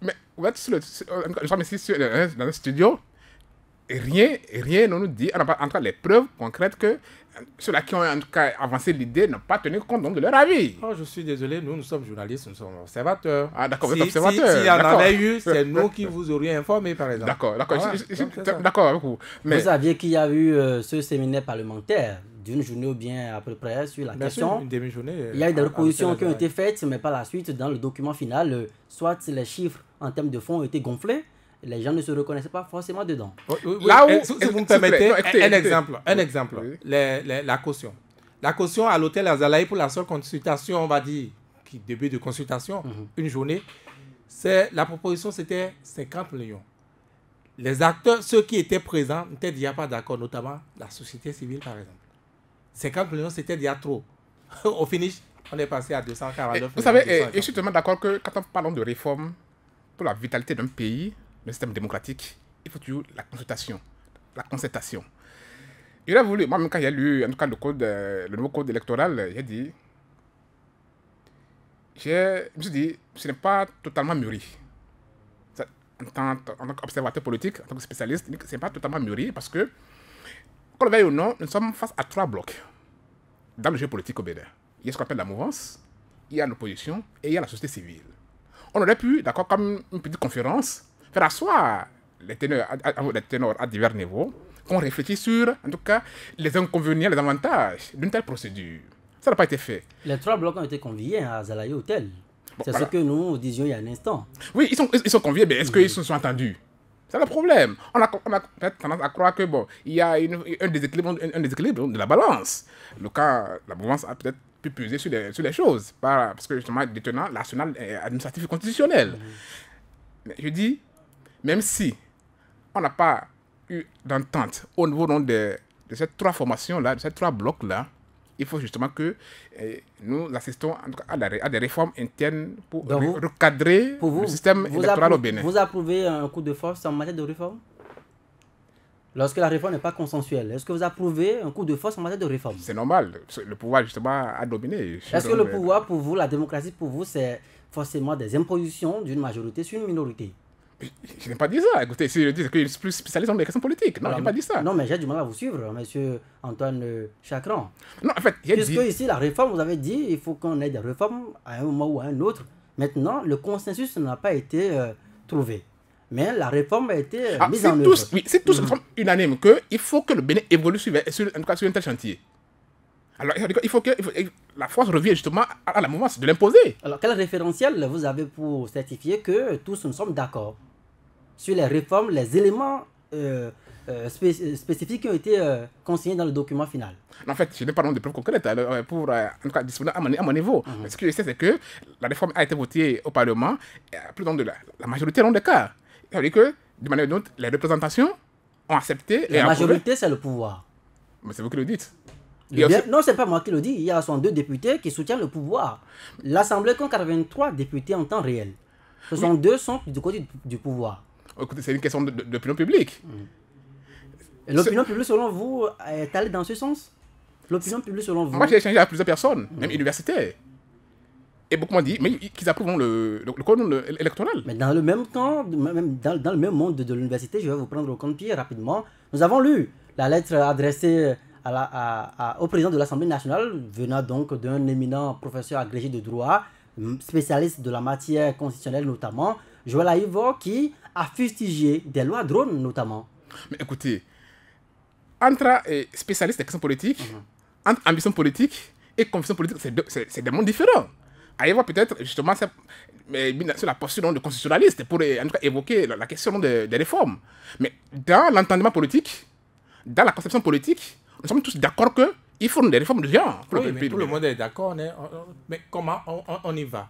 Mais vous êtes sur le, nous sommes ici sur, euh, dans un studio, rien, rien ne nous dit, on n'a pas encore les preuves concrètes que euh, ceux-là qui ont en tout cas avancé l'idée n'ont pas tenu compte de leur avis. Oh, je suis désolé, nous, nous sommes journalistes, nous sommes observateurs. Ah, d'accord, vous êtes observateurs. Si, y en avait eu, c'est nous qui vous aurions informé, par exemple. D'accord, d'accord, d'accord vous. Mais... Vous saviez qu'il y a eu euh, ce séminaire parlementaire d'une journée ou bien à peu près sur la question. une demi-journée. Euh, Il y a eu des propositions qui ont été faites, mais par la suite, dans le document final, soit les chiffres en termes de fonds ont été gonflés, les gens ne se reconnaissaient pas forcément dedans. Oh, Là où, eh, si, vous me permettez, un, exemple, un exemple la caution. La caution à l'hôtel Azalaï pour la seule consultation, on va dire, qui début de consultation, mhm. une journée, la proposition c'était 50 millions. Les acteurs, ceux qui étaient présents, n'étaient déjà pas d'accord, notamment la société civile par exemple. 50 millions, c'était déjà trop. Au finish, on est passé à 249 millions. Eh, vous savez, eh, je suis totalement d'accord que quand on parle de réforme pour la vitalité d'un pays, le système démocratique, il faut toujours la consultation, la concertation. Il a voulu, moi-même quand j'ai lu, en tout cas, le, code, euh, le nouveau code électoral, j'ai dit, je me suis dit, ce n'est pas totalement mûri. en, tant, en tant qu'observateur politique, en tant que spécialiste, ce n'est pas totalement mûri parce que, qu'on le veuille ou non, nous sommes face à trois blocs dans le jeu politique au Bénin. Il y a ce qu'on appelle la mouvance, il y a l'opposition et il y a la société civile. On aurait pu, d'accord, comme une petite conférence, faire asseoir les ténors à, à divers niveaux, qu'on réfléchisse sur, en tout cas, les inconvénients, les avantages d'une telle procédure. Ça n'a pas été fait. Les trois blocs ont été conviés à Zalaï Hotel. c'est ce que nous disions il y a un instant. Oui, ils sont, ils sont conviés, mais est-ce qu'ils se sont entendus c'est le problème. On a, on a, tendance à croire que bon, il y a un, déséquilibre, un, déséquilibre de la balance. Le cas, la balance a peut-être pu peser sur les, sur les choses, parce que justement, détenant l'arsenal euh, administratif et constitutionnel. Mm-hmm. Mais je dis, même si on n'a pas eu d'entente au niveau de, ces trois formations-là, de ces trois blocs-là, il faut justement que eh, nous assistons à, des réformes internes pour recadrer le système électoral au Bénin. Vous approuvez un coup de force en matière de réforme Lorsque la réforme n'est pas consensuelle, est-ce que vous approuvez un coup de force en matière de réforme C'est normal. Le pouvoir, justement, a dominé. Est-ce que le pouvoir, pour vous, la démocratie, pour vous, c'est forcément des impositions d'une majorité sur une minorité je n'ai pas dit ça. Écoutez, si je dis que je suis plus spécialiste dans les questions politiques, non, je n'ai pas dit ça. Non, mais j'ai du mal à vous suivre, monsieur Antoine Chacron. Non, en fait, j'ai dit. Puisque ici, la réforme, vous avez dit, il faut qu'on ait des réformes à un moment ou à un autre. Maintenant, le consensus n'a pas été euh, trouvé. Mais la réforme a été euh, ah, mise en œuvre. Oui, c'est tous mmh. unanimes qu'il faut que le Bénin évolue sur, un tel chantier. Alors, il faut que la France revienne justement à, la moment de l'imposer. Alors, quel référentiel vous avez pour certifier que tous nous sommes d'accord sur les réformes, les éléments euh, euh, euh, spécifiques qui ont été consignés dans le document final. En fait, je n'ai pas de preuves concrètes hein, pour, en tout cas, à mon, niveau. Mhm. Ce que je sais, c'est que la réforme a été votée au Parlement, plus de la, majorité dans des cas. C'est-à-dire que, de manière ou les représentations ont accepté. La majorité, c'est le pouvoir. Mais c'est vous qui le dites. Non, ce non, c'est pas moi qui le dis. Il y a 62 députés qui soutiennent le pouvoir. L'Assemblée compte 83 députés en temps réel. 62 sont du côté du pouvoir. Oh, c'est une question d'opinion publique. L'opinion publique, selon vous, est allée dans ce sens L'opinion publique, selon vous Moi, j'ai échangé avec plusieurs personnes, même mm. universitaires. Et beaucoup m'ont dit mais qu'ils approuvent le, le, code électoral. Mais dans le même temps, même dans, le même monde de, l'université, je vais vous prendre au compte-pied rapidement. Nous avons lu la lettre adressée à la, au président de l'Assemblée nationale, venant donc d'un éminent professeur agrégé de droit, spécialiste de la matière constitutionnelle notamment, Joël Aïvo, qui à fustiger des lois drones notamment. Mais écoutez, entre euh, spécialistes des questions politiques, mhm. entre ambition politique et conviction politique, c'est des mondes différents. Allez voir peut-être justement mais, sur la posture de constitutionnaliste pour euh, évoquer la, question des réformes. Mais dans l'entendement politique, dans la conception politique, nous sommes tous d'accord que faut des réformes de genre. oui, tout le monde est d'accord, mais, comment on y va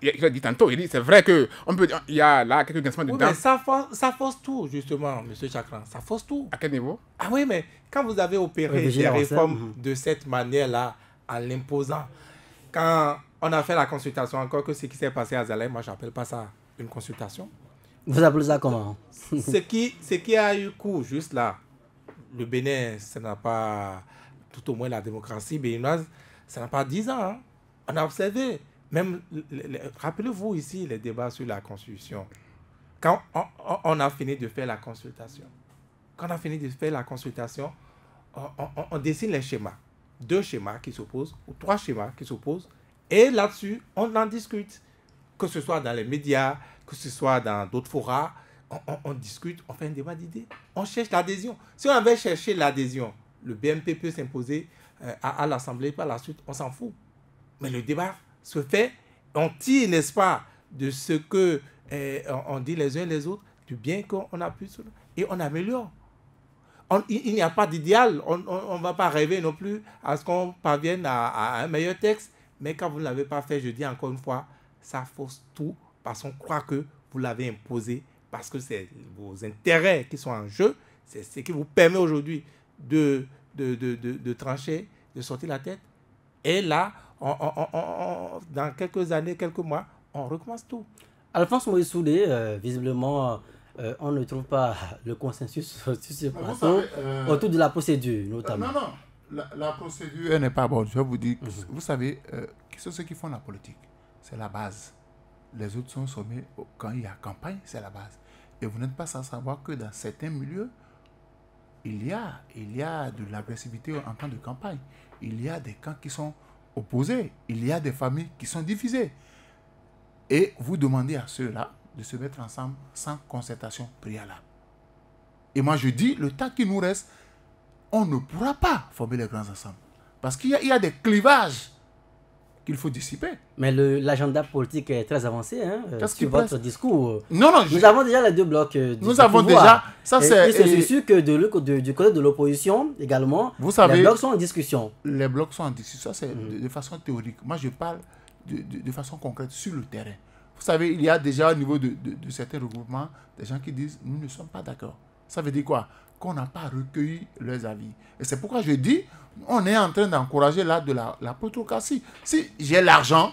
il a dit tantôt, il dit c'est vrai que on peut, il y a là quelques grincements dedans. Mais ça force, ça tout justement, Monsieur Chakran, ça force tout. À quel niveau Ah oui, mais quand vous avez opéré oui, les réformes mhm. de cette manière-là, en l'imposant, quand on a fait la consultation encore que ce qui s'est passé à Zalaï, moi j'appelle pas ça une consultation. Vous appelez ça comment ce, qui, ce qui a eu cours juste là, le Bénin, ça n'a pas, tout au moins la démocratie béninoise, ça n'a pas 10 ans. Hein. On a observé même, rappelez-vous ici les débats sur la Constitution. Quand on, a fini de faire la consultation, quand on a fini de faire la consultation, on, dessine les schémas. Deux schémas qui s'opposent, ou trois schémas qui s'opposent, et là-dessus, on en discute. Que ce soit dans les médias, que ce soit dans d'autres forats, on, discute, on fait un débat d'idées. On cherche l'adhésion. Si on avait cherché l'adhésion, le BMP peut s'imposer euh, à l'Assemblée par la suite, on s'en fout. Mais le débat se fait, on tire, n'est-ce pas, de ce que eh, on dit les uns les autres, du bien qu'on a pu, et on améliore. il n'y a pas d'idéal, on ne va pas rêver non plus à ce qu'on parvienne à, un meilleur texte, mais quand vous ne l'avez pas fait, je dis encore une fois, ça fausse tout parce qu'on croit que vous l'avez imposé, parce que c'est vos intérêts qui sont en jeu, c'est ce qui vous permet aujourd'hui de de, de, de, de trancher, de sortir la tête. Et là, dans quelques années, quelques mois, on recommence tout. Alphonse Moïse Soudé, euh, visiblement, euh, on ne trouve pas le consensus sur ce ah, euh, autour de la procédure, notamment. non, non, la, procédure, n'est pas bonne. Je vous dis, mhm. vous savez, qui sont ceux qui font la politique C'est la base. Les autres sont sommés quand il y a campagne, c'est la base. Et vous n'êtes pas sans savoir que dans certains milieux, il y a, il y a de l'agressivité en temps de campagne. Il y a des camps qui sont il y a des familles qui sont divisées. Et vous demandez à ceux-là de se mettre ensemble sans concertation préalable. Et moi je dis, le temps qui nous reste, on ne pourra pas former les grands ensembles. Parce qu'il y, a des clivages qu'il faut dissiper. Mais l'agenda politique est très avancé hein, euh, sur votre discours. Non, non, nous avons déjà les deux blocs. Euh, nous avons déjà. Ça, c'est. sûr que de, de, du côté de l'opposition également, Vous savez, les blocs sont en discussion. Les blocs sont en discussion, c'est mm. de, façon théorique. Moi, je parle de, de, façon concrète sur le terrain. Vous savez, il y a déjà au niveau de certains regroupements des gens qui disent nous ne sommes pas d'accord. Ça veut dire quoi qu'on n'a pas recueilli leurs avis. Et c'est pourquoi je dis, on est en train d'encourager là de la, la plutocratie. Si j'ai l'argent,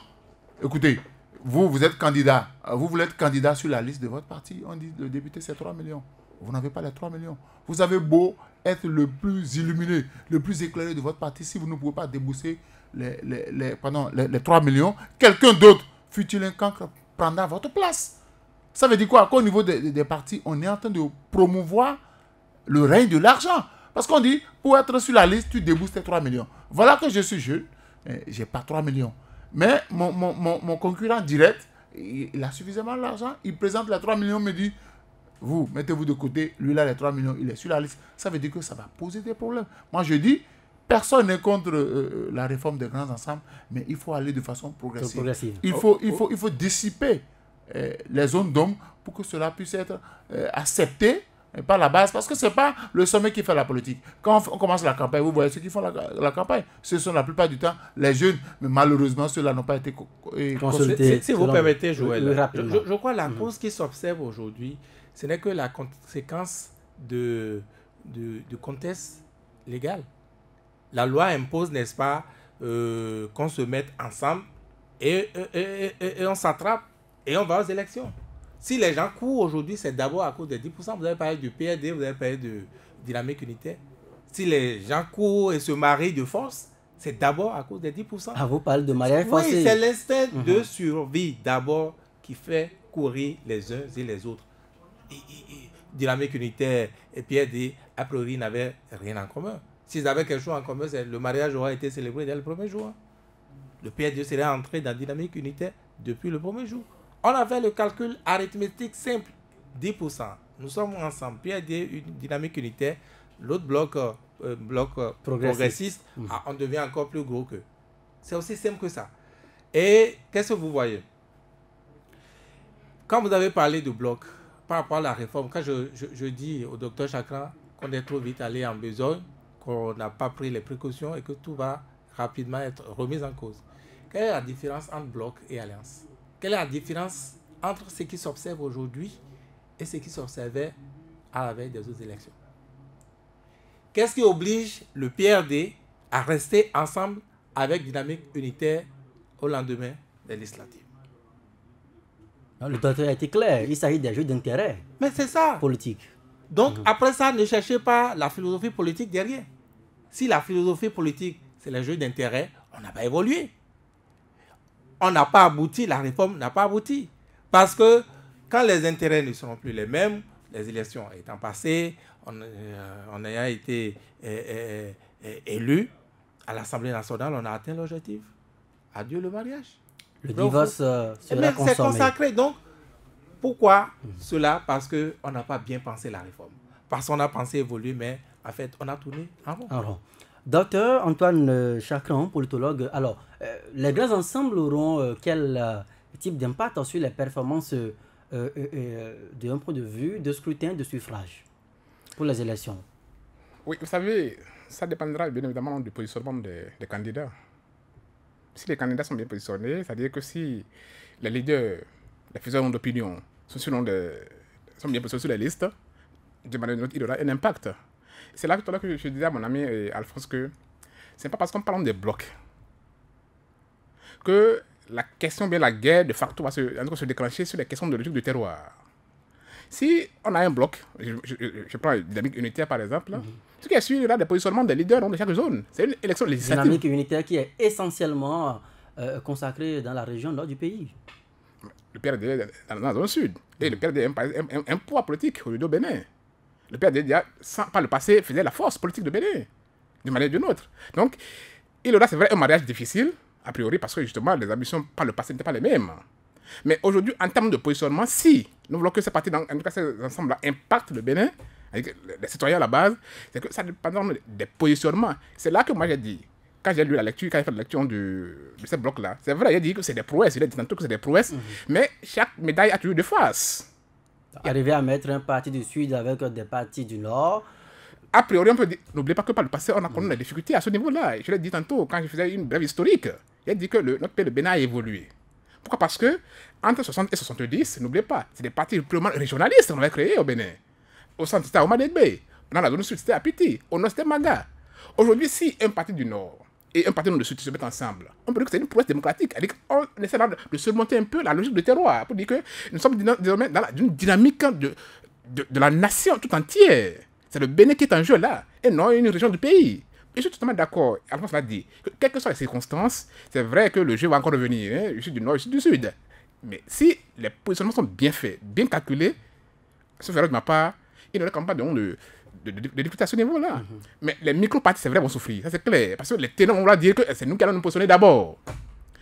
écoutez, vous, vous êtes candidat, vous voulez être candidat sur la liste de votre parti, on dit le député c'est 3 millions. Vous n'avez pas les 3 millions. Vous avez beau être le plus illuminé, le plus éclairé de votre parti, si vous ne pouvez pas débousser les, les, les, 3 millions, quelqu'un d'autre, fut-il un cancre, prendra votre place. Ça veut dire quoi Qu'au niveau des, des partis, on est en train de promouvoir le règne de l'argent. Parce qu'on dit, pour être sur la liste, tu débousses tes 3 millions. Voilà que je suis jeune, eh, j'ai pas 3 millions. Mais mon, concurrent direct, il, a suffisamment d'argent, il présente les 3 millions, me dit, vous, mettez-vous de côté, lui là, les 3 millions, il est sur la liste. Ça veut dire que ça va poser des problèmes. Moi, je dis, personne n'est contre euh, euh, la réforme des grands ensembles, mais il faut aller de façon progressive. Il, oh, faut, il, oh. Faut, il faut dissiper euh, les zones d'hommes pour que cela puisse être accepté et pas la base, parce que c'est pas le sommet qui fait la politique. Quand on, commence la campagne, vous voyez ceux qui font la, campagne, ce sont la plupart du temps les jeunes, mais malheureusement ceux-là n'ont pas été consultés. Si, vous permettez, Joël, je, je, crois la mm. cause qui s'observe aujourd'hui, ce n'est que la conséquence de, de, de conteste légal. La loi impose, n'est-ce pas, euh, qu'on se mette ensemble et, et, et on s'attrape et on va aux élections. Si les gens courent aujourd'hui, c'est d'abord à cause des 10%. Vous avez parlé du PRD, vous avez parlé de dynamique unitaire. Si les gens courent et se marient de force, c'est d'abord à cause des 10%. Ah, vous parlez de mariage forcé. Oui, c'est l'instinct mhm. de survie d'abord qui fait courir les uns et les autres. dynamique unitaire et PRD, a priori, n'avaient rien en commun. S'ils avaient quelque chose en commun, le mariage aurait été célébré dès le premier jour. Le PRD serait entré dans dynamique unitaire depuis le premier jour. On avait le calcul arithmétique simple, 10%. Nous sommes ensemble. Puis il y a une dynamique unitaire. L'autre bloc, euh, euh, bloc euh, progressiste, mm. ah, on devient encore plus gros que. C'est aussi simple que ça. Et qu'est-ce que vous voyez Quand vous avez parlé de bloc, par rapport à la réforme, quand je, dis au docteur Chakra qu'on est trop vite allé en besogne, qu'on n'a pas pris les précautions et que tout va rapidement être remis en cause, quelle est la différence entre bloc et alliance quelle est la différence entre ce qui s'observe aujourd'hui et ce qui s'observait à la veille des autres élections Qu'est-ce qui oblige le PRD à rester ensemble avec dynamique unitaire au lendemain des législatives Le docteur a été clair, il s'agit d'un jeu d'intérêt. Mais c'est ça. Politique. Donc mhm. après ça, ne cherchez pas la philosophie politique derrière. Si la philosophie politique, c'est le jeu d'intérêt, on n'a pas évolué on n'a pas abouti, la réforme n'a pas abouti. Parce que quand les intérêts ne seront plus les mêmes, les élections étant passées, on, euh, ayant été élus euh, euh, élu à l'Assemblée nationale, on a atteint l'objectif. Adieu le mariage. Le divorce C'est consacré. Donc, pourquoi mhm. cela Parce qu'on n'a pas bien pensé la réforme. Parce qu'on a pensé évoluer, mais en fait, on a tourné en rond. Docteur Antoine Chacron, politologue, alors, euh, les deux ensembles auront euh, quel euh, type d'impact sur les performances d'un point de vue de scrutin de suffrage pour les élections Oui, vous savez, ça dépendra bien évidemment du positionnement des, candidats. Si les candidats sont bien positionnés, c'est-à-dire que si les leaders, les faiseurs d'opinion sont, sont, bien positionnés sur les listes, de manière il y aura un impact. C'est là que je, disais à mon ami euh, Alphonse que c'est pas parce qu'on parle des blocs que la question, bien la guerre, de facto, va se, se déclencher sur les questions de logique du terroir. Si on a un bloc, je, je, je prends dynamique unitaire par exemple, ce mhm. qui est sûr, là, des positionnements des leaders dans chaque zone, c'est une élection législative. Dynamique unitaire qui est essentiellement euh, consacrée dans la région nord du pays. Le PRD dans la zone sud. Et le PRD a un, poids politique au lieu Bénin. Le PADDA, par le passé, faisait la force politique de Bénin, d'une manière ou d'une autre. Donc, il aura, c'est vrai, un mariage difficile, a priori, parce que justement, les ambitions par le passé n'étaient pas les mêmes. Mais aujourd'hui, en termes de positionnement, si nous voulons que ces partis, en tout cas ces ensembles-là, impactent le Bénin, avec les citoyens à la base, c'est que ça dépend des positionnements. C'est là que moi j'ai dit, quand j'ai lu la lecture, quand j'ai fait la lecture de, ce bloc-là, c'est vrai, j'ai dit que c'est des prouesses, il a dit tantôt que c'est des prouesses, mhm. mais chaque médaille a toujours deux faces arriver à mettre un parti du Sud avec des partis du Nord. A priori, on peut dire, n'oubliez pas que par le passé, on a connu des difficultés à ce niveau-là. Je l'ai dit tantôt, quand je faisais une brève historique, il a dit que le, notre pays, le Bénin, a évolué. Pourquoi Parce que entre 60 et 70, n'oubliez pas, c'est des partis purement régionalistes qu'on avait créés au Bénin. Au centre, c'était Omadegbe. Dans la zone sud, c'était Apiti. Au nord, c'était Manga. Aujourd'hui, si un parti du Nord et un parti de se mettent ensemble. On peut dire que c'est une prouesse démocratique. on essaie de surmonter un peu la logique de terroir pour dire que nous sommes désormais dans une dynamique de, de, la nation tout entière. C'est le Bénin qui est en jeu là, et non une région du pays. Et je suis totalement d'accord. Alphonse l'a dit. quelles que soient les circonstances, c'est vrai que le jeu va encore revenir. Hein, je suis du nord, je suis du sud. Mais si les positionnements sont bien faits, bien calculés, ce ferait de ma part, il n'aurait quand même pas de, de, de, députés à ce niveau-là. Mhm. Mais les micro-partis, c'est vrai, vont souffrir. Ça, c'est clair. Parce que les ténors, on va dire que eh, c'est nous qui allons nous positionner d'abord.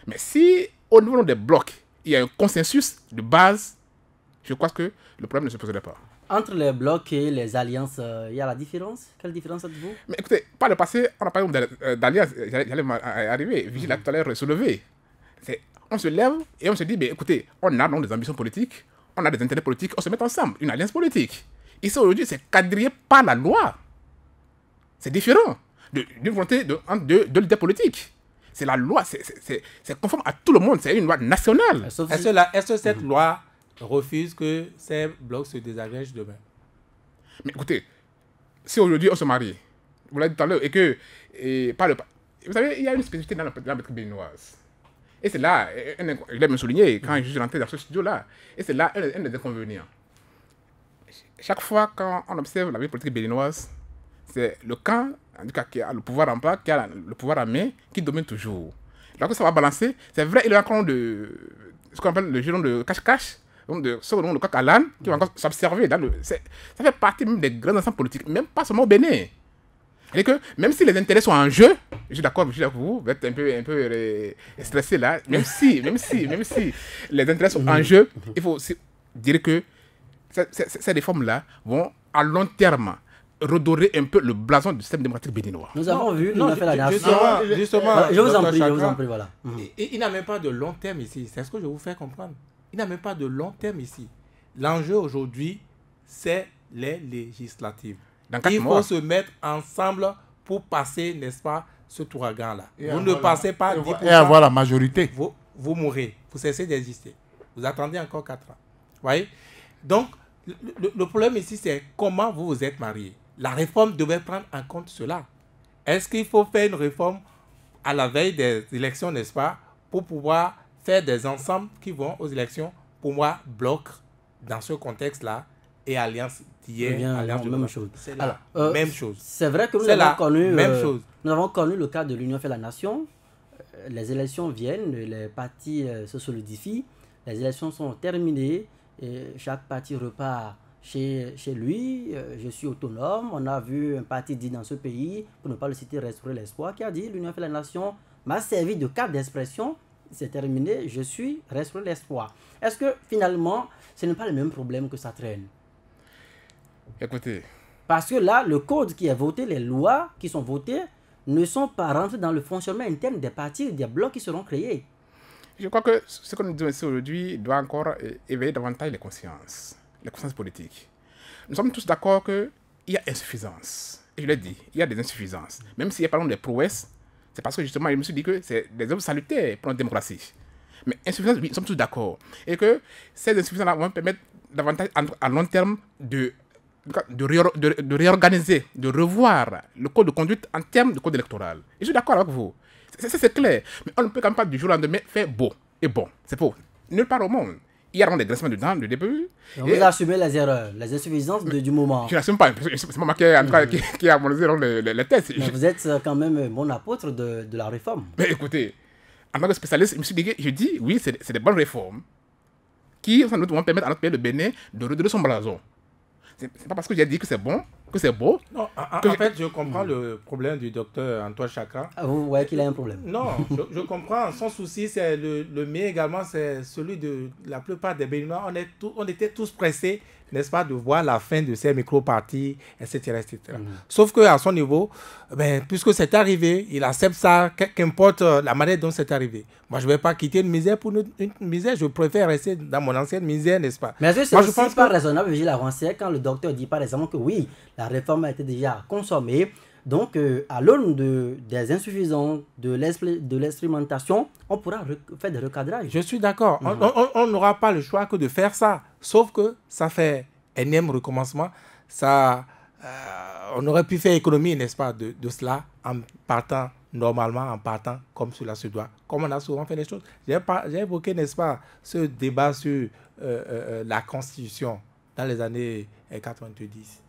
Mais si, au niveau des blocs, il y a un consensus de base, je crois que le problème ne se poserait pas. Entre les blocs et les alliances, euh, il y a la différence Quelle différence êtes-vous Mais écoutez, par le passé, on n'a pas eu d'alliance, euh, j'allais euh, arriver, mhm. tout à l'heure se On se lève et on se dit, mais écoutez, on a donc des ambitions politiques, on a des intérêts politiques, on se met ensemble, une alliance politique. Ici aujourd'hui, c'est quadrillé par la loi. C'est différent d'une volonté de, hein, de, l'idée politique. C'est la loi, c'est conforme à tout le monde, c'est une loi nationale. Est-ce que, cette mhm. loi refuse que ces blocs se désagrègent demain Mais écoutez, si aujourd'hui on se marie, vous l'avez dit tout à l'heure, et que. vous savez, il y a une spécificité dans la, dans béninoise. Et c'est là, je l'ai souligné quand je suis rentré dans ce studio-là, et c'est là un, un des inconvénients chaque fois quand on observe la vie politique béninoise, c'est le camp, en tout cas, qui a le pouvoir en bas, qui a le pouvoir en main, qui domine toujours. Donc ça va balancer. C'est vrai, il y a encore de ce qu'on appelle le giron de cache-cache, donc de ce nom de coq à l'âne, qui va encore s'observer. ça fait partie même des grands ensembles politiques, même pas seulement au Bénin. Et que même si les intérêts sont en jeu, je suis d'accord, je vous, vous êtes un peu, un peu euh, stressé là, même si, même si, même si les intérêts sont en jeu, il faut aussi dire que ces réformes-là vont à long terme redorer un peu le blason du système démocratique béninois. Nous avons vu, nous avons fait la Justement, justement je, vous en prie, je vous en prie, voilà. Mm-hmm. Il, n'y n'a même pas de long terme ici, c'est ce que je vous fais comprendre. Il n'a même pas de long terme ici. L'enjeu aujourd'hui, c'est les législatives. il faut se mettre ensemble pour passer, n'est-ce pas, ce touragan-là. Vous ne passez pas 10%. Et avoir la majorité. Vous, vous mourrez, vous cessez d'exister. Vous attendez encore 4 ans. Vous voyez Donc, le, problème ici, c'est comment vous vous êtes marié. La réforme devait prendre en compte cela. Est-ce qu'il faut faire une réforme à la veille des élections, n'est-ce pas, pour pouvoir faire des ensembles qui vont aux élections Pour moi, bloc dans ce contexte-là et alliance d'hier, alliance même chose. Euh, même chose. C'est vrai que nous avons connu, euh, nous avons connu le cas de l'Union fait la nation. Euh, les élections viennent, les partis se solidifient, les élections sont terminées et chaque parti repart chez, chez lui, euh, je suis autonome. On a vu un parti dit dans ce pays, pour ne pas le citer, Restaurer l'Espoir, qui a dit l'Union fait la nation m'a servi de cadre d'expression. C'est terminé, je suis Restaurer l'Espoir. Est-ce que finalement, ce n'est pas le même problème que ça traîne Écoutez. Parce que là, le code qui est voté, les lois qui sont votées, ne sont pas rentrées dans le fonctionnement interne des partis, des blocs qui seront créés. Je crois que ce que nous disons ici aujourd'hui doit encore euh, éveiller davantage les consciences, les consciences politiques. Nous sommes tous d'accord qu'il y a insuffisance. Et je l'ai dit, il y a des insuffisances. Même s'il y a par des prouesses, c'est parce que justement, je me suis dit que c'est des hommes salutaires pour notre démocratie. Mais insuffisance, oui, nous sommes tous d'accord. Et que ces insuffisances-là vont permettre davantage à long terme de de, de, réorganiser, de revoir le code de conduite en termes de code électoral. Et je suis d'accord avec vous. C'est clair. Mais on ne peut quand même pas du jour au lendemain faire beau et bon. C'est faux. Nulle part au monde. Il y a vraiment des graissements dedans, du début. et vous assumez les erreurs, les insuffisances du moment. Je n'assume pas. C'est moi qui, qui, a mon les, les, les tests. Mais vous êtes euh, quand même euh, mon apôtre de, la réforme. Mais écoutez, en tant que spécialiste, je me suis dit, je dis, oui, c'est des bonnes réformes qui, sans doute, vont permettre à notre pays, de Bénin, de redonner son blason. Ce n'est pas parce que j'ai dit que c'est bon c'est beau. Non, en, fait, je comprends le problème du docteur Antoine Chakra. Ah, vous voyez qu'il a un problème. Non, je, comprends. Son souci, c'est le, le, mien également, c'est celui de la plupart des Béninois. On, est on était tous pressés n'est-ce pas, de voir la fin de ces micro-parties, etc. Mm. Sauf qu'à son niveau, ben, puisque c'est arrivé, il accepte ça, qu'importe euh, la manière dont c'est arrivé. Moi, je ne vais pas quitter une misère pour une, misère, je préfère rester dans mon ancienne misère, n'est-ce pas Mais je ce que c'est pense pas raisonnable, quand le docteur dit par exemple que oui, la réforme a été déjà consommée, donc, euh, à l'aune de, des insuffisances, de l'instrumentation, on pourra faire des recadrages. Je suis d'accord. On n'aura pas le choix que de faire ça. Sauf que ça fait un énième recommencement. Ça, euh, on aurait pu faire économie, n'est-ce pas, de, de, cela en partant normalement, en partant comme cela se doit. Comme on a souvent fait les choses. J'ai évoqué, n'est-ce pas, ce débat sur euh, la Constitution dans les années 90.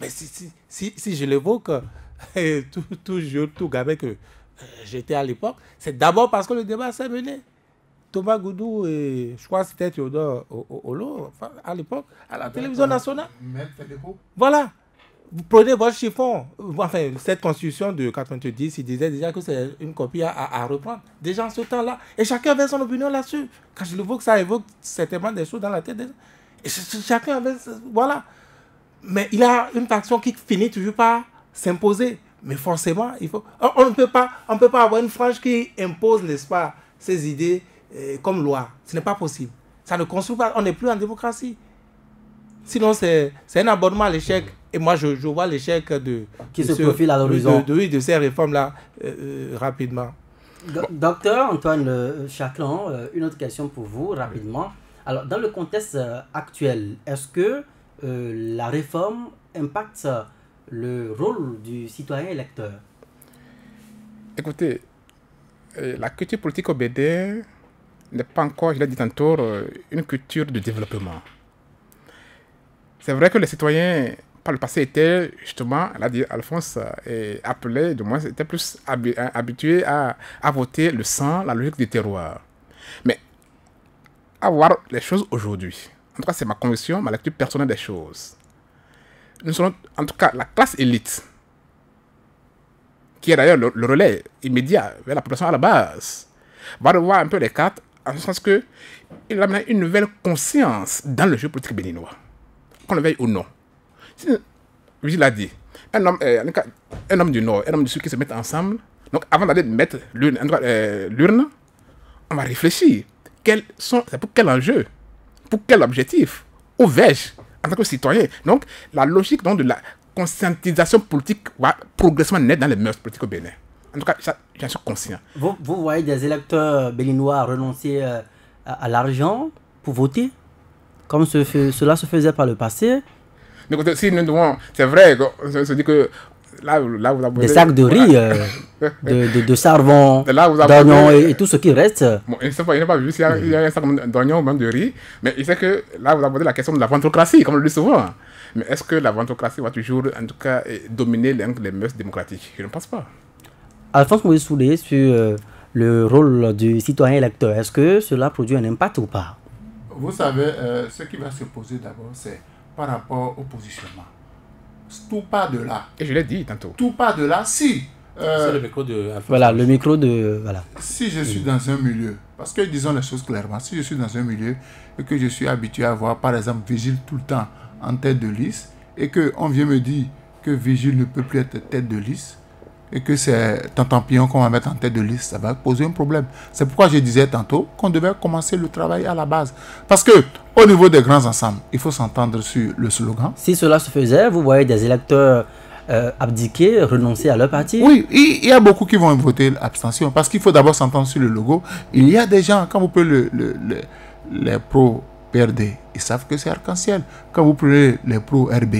Mais si, je l'évoque eh, tout, tout tout gamin que euh, j'étais à l'époque, c'est d'abord parce que le débat s'est mené. Thomas Goudou et je crois que c'était Théodore Olo à l'époque, à la télévision nationale. Même voilà. Vous prenez votre chiffon. Enfin, cette constitution de 90, il disait déjà que c'est une copie à, reprendre. Déjà en ce temps-là. Et chacun avait son opinion là-dessus. Quand je le ça évoque certainement des choses dans la tête des Et chacun avait. Voilà mais il a une faction qui finit toujours par s'imposer. Mais forcément, il faut... on ne peut pas, on peut pas avoir une frange qui impose, n'est-ce pas, ses idées euh, comme loi. Ce n'est pas possible. Ça ne construit pas. On n'est plus en démocratie. Sinon, c'est un abonnement à l'échec. Et moi, je, je vois l'échec de. Qui se profile à l'horizon. De, ces réformes-là, euh, euh, rapidement. Docteur Antoine Chaclan, une autre question pour vous, rapidement. Alors, dans le contexte actuel, est-ce que euh, la réforme impacte le rôle du citoyen électeur Écoutez, euh, la culture politique au BD n'est pas encore, je l'ai dit tantôt, euh, une culture de développement. C'est vrai que les citoyens, par le passé, étaient justement, l'a dit Alphonse, appelés, du moins, étaient plus hein, habitués à, à voter le sang, la logique du terroir. Mais à voir les choses aujourd'hui, en tout cas, c'est ma conviction, ma lecture personnelle des choses. Nous sommes en tout cas, la classe élite, qui est d'ailleurs le, relais immédiat vers la population à la base, va revoir un peu les cartes, en ce sens que il amène une nouvelle conscience dans le jeu politique béninois, qu'on le veille ou non. Vigil a dit, un homme, euh, un homme du Nord, un homme du Sud qui se mettent ensemble, donc avant d'aller mettre l'urne, euh, on va réfléchir. sont, c'est pour quel enjeu pour quel objectif vais-je en tant que citoyen. Donc, la logique donc, de la conscientisation politique va progressivement naître dans les mœurs politiques au Bénin. En tout cas, j'en suis conscient. Vous, voyez des électeurs béninois renoncer euh, à, l'argent pour voter, comme cela se faisait par le passé. c'est vrai, on se dit que des sacs de riz, euh, de, de, de d'oignons et, tout ce qui reste. Bon, il ne pas vu s'il y, y, a un sac d'oignons ou même de riz, mais il sait que là, vous abordez la question de la ventrocratie, comme on le dit souvent. Mais est-ce que la ventocratie va toujours, en tout cas, dominer les, les mœurs démocratiques Je ne pense pas. Alphonse Moïse sur euh, le rôle du citoyen électeur, est-ce que cela produit un impact ou pas Vous savez, euh, ce qui va se poser d'abord, c'est par rapport au positionnement tout pas de là. Et je l'ai dit tantôt. Tout pas de là, si. Euh, voilà, le micro de. Voilà. Si je suis dans un milieu, parce que disons les choses clairement, si je suis dans un milieu et que je suis habitué à voir, par exemple, Vigile tout le temps en tête de liste, et qu'on vient me dire que Vigile ne peut plus être tête de liste, et que c'est tant pion qu'on va mettre en tête de liste, ça va poser un problème. C'est pourquoi je disais tantôt qu'on devait commencer le travail à la base. Parce que au niveau des grands ensembles, il faut s'entendre sur le slogan. Si cela se faisait, vous voyez des électeurs euh, abdiquer, renoncer à leur parti. Oui, il y a beaucoup qui vont voter l'abstention. parce qu'il faut d'abord s'entendre sur le logo. Il y a des gens, quand vous pouvez le, le, les pros ils savent que c'est arc-en-ciel. Quand vous prenez les pro-RB,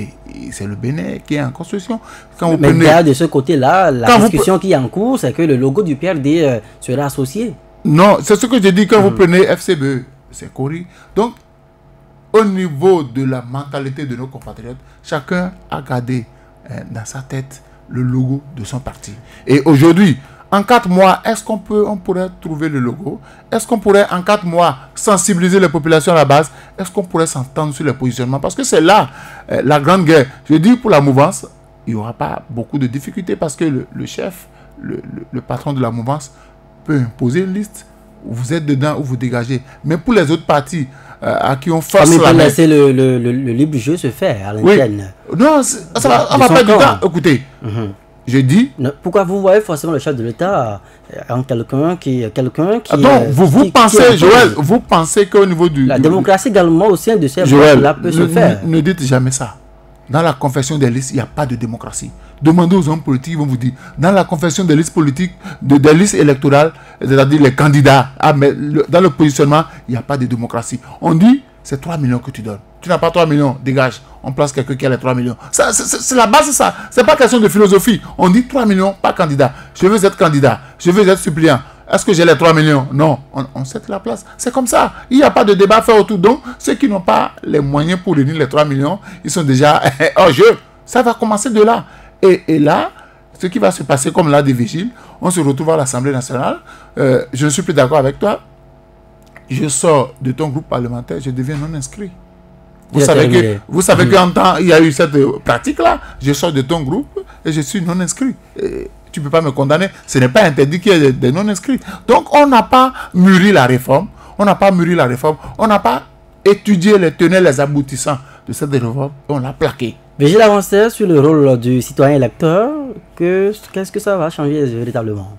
c'est le Bénin qui est en construction. Quand vous mais de ce côté-là, la discussion qui est en cours, c'est que le logo du PRD euh, sera associé. Non, c'est ce que j'ai dit quand vous hmm. prenez fcb c'est Cori. Donc, au niveau de la mentalité de nos compatriotes, chacun a gardé euh, dans sa tête le logo de son parti. Et aujourd'hui, en quatre mois, est-ce qu'on peut, on pourrait trouver le logo Est-ce qu'on pourrait, en quatre mois, sensibiliser les populations à la base Est-ce qu'on pourrait s'entendre sur le positionnement Parce que c'est là euh, la grande guerre. Je dis pour la mouvance, il n'y aura pas beaucoup de difficultés parce que le, chef, le, patron de la mouvance peut imposer une liste vous êtes dedans ou vous dégagez. Mais pour les autres parties euh, à qui on force. la la laisser le, le, le, libre jeu se faire à l'interne. Non, ça, va, pas du temps. Écoutez, mhm. J'ai dit. Pourquoi vous voyez forcément le chef de l'État euh, en quelqu'un qui, quelqu'un qui. Attends, ah euh, vous, vous pensez, Joël, vous pensez qu'au niveau du. La démocratie également au sein de ces là peut se faire. Ne dites jamais ça. Dans la confession des listes, il n'y a pas de démocratie. Demandez aux hommes politiques, ils vont vous dire. Dans la confession des listes politiques, des listes électorales, c'est-à-dire les candidats, ah, mais dans le positionnement, il n'y a pas de démocratie. On dit c'est 3 millions que tu donnes. Tu n'as pas 3 millions, dégage. On place quelqu'un qui a les 3 millions. C'est la base, ça. ça. n'est pas question de philosophie. On dit 3 millions, pas candidat. Je veux être candidat. Je veux être suppliant. Est-ce que j'ai les 3 millions Non, on, on cède la place. C'est comme ça. Il n'y a pas de débat fait faire autour. Donc, ceux qui n'ont pas les moyens pour réunir les 3 millions, ils sont déjà hors jeu. Ça va commencer de là. Et, là, ce qui va se passer, comme là des vigiles, on se retrouve à l'Assemblée nationale. Euh, je ne suis plus d'accord avec toi je sors de ton groupe parlementaire, je deviens non inscrit. Vous savez, que, vous savez qu'en temps, il y a eu cette euh, pratique-là. Je sors de ton groupe et je suis non inscrit. tu ne peux pas me condamner. Ce n'est pas interdit qu'il y ait des non inscrits. Donc, on n'a pas mûri la réforme. On n'a pas mûri la réforme. On n'a pas étudié les tenants, les aboutissants de cette réforme. On l'a plaqué. j'ai l'avancée sur le rôle du citoyen électeur. Qu'est-ce que ça va changer véritablement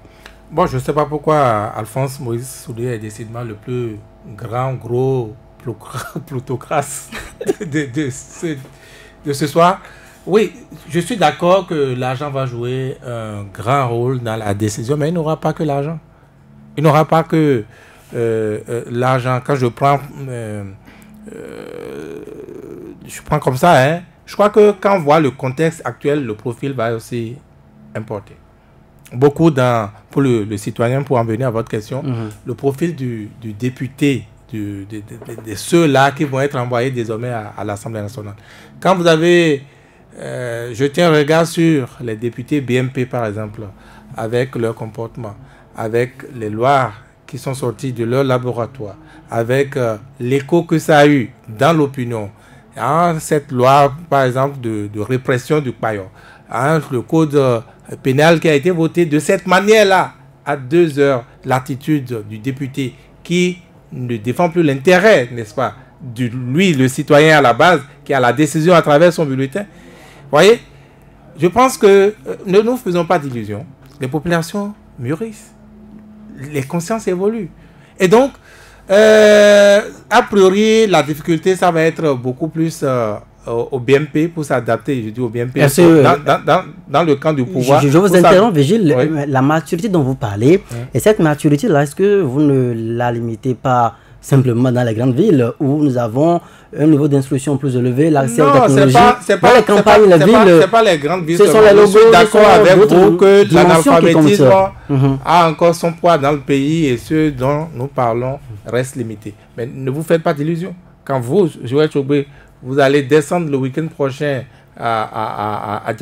Bon, je ne sais pas pourquoi Alphonse Moïse Soudé est décidément le plus grand, gros plutocrate de, de, ce, soir. Oui, je suis d'accord que l'argent va jouer un grand rôle dans la décision, mais il n'aura pas que l'argent. Il n'aura pas que euh, euh, l'argent. Quand je prends, euh, je prends comme ça, hein, je crois que quand on voit le contexte actuel, le profil va aussi importer beaucoup dans, pour le, citoyen, pour en venir à votre question, mhm. le profil du, député, de, ceux-là qui vont être envoyés désormais à, l'Assemblée nationale. Quand vous avez euh, jeté un regard sur les députés BMP, par exemple, avec leur comportement, avec les lois qui sont sorties de leur laboratoire, avec euh, l'écho que ça a eu dans l'opinion, hein, cette loi, par exemple, de, répression du paillon, hein, le code... Euh, pénal qui a été voté de cette manière-là, à deux heures, l'attitude du député qui ne défend plus l'intérêt, n'est-ce pas, de lui, le citoyen à la base, qui a la décision à travers son bulletin. Vous voyez, je pense que euh, ne nous faisons pas d'illusions. Les populations mûrissent, les consciences évoluent. Et donc, euh, a priori, la difficulté, ça va être beaucoup plus euh, au BMP pour s'adapter, je dis au BMP, dans, le camp du pouvoir. Je, vous interromps, Vigile, la maturité dont vous parlez, et cette maturité-là, est-ce que vous ne la limitez pas simplement dans les grandes villes où nous avons un niveau d'instruction plus élevé, l'accès aux technologies. Pas, pas, les pas, les villes. C'est pas les grandes villes. Ce je suis d'accord avec vous que l'analphabétisme mhm. a encore son poids dans le pays et ce dont nous parlons reste limité. Mais ne vous faites pas d'illusions. Quand vous, Joël Chobé, vous allez descendre le week-end prochain à, à, à,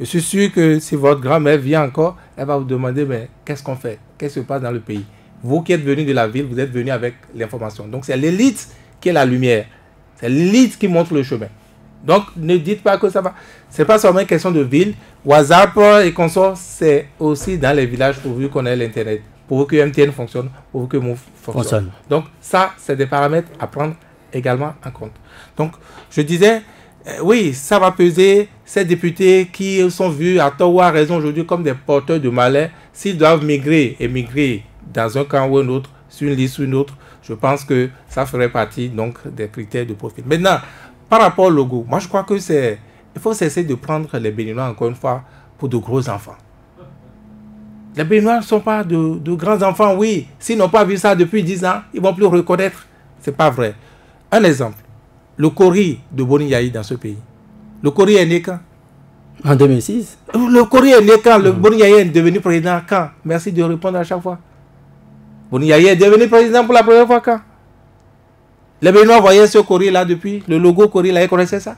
je suis sûr que si votre grand-mère vient encore, elle va vous demander mais qu'est-ce qu'on fait Qu'est-ce qui se passe dans le pays Vous qui êtes venu de la ville, vous êtes venu avec l'information. Donc c'est l'élite qui est la lumière. C'est l'élite qui montre le chemin. Donc ne dites pas que ça va. C'est pas seulement une question de ville. WhatsApp et consorts, c'est aussi dans les villages pourvu qu'on ait l'Internet, Pour que MTN fonctionne, pour que MOVE fonctionne. Donc ça, c'est des paramètres à prendre également en compte. Donc, je disais, euh, oui, ça va peser ces députés qui sont vus à tort ou à raison aujourd'hui comme des porteurs de malheur. S'ils doivent migrer et migrer dans un camp ou un autre, sur une liste ou une autre, je pense que ça ferait partie donc des critères de profil. Maintenant, par rapport au logo, moi je crois que c'est. Il faut cesser de prendre les Béninois, encore une fois, pour de gros enfants. Les Béninois ne sont pas de, grands enfants, oui. S'ils n'ont pas vu ça depuis 10 ans, ils vont plus reconnaître. C'est pas vrai. Un exemple, le Cori de Yaï dans ce pays. Le Cori est né quand En 2006. Le Cori est né quand Le mmh. est devenu président quand Merci de répondre à chaque fois. Yaï est devenu président pour la première fois quand Les Benoît voyaient ce Cori là depuis, le logo Cori là, ils connaissaient ça.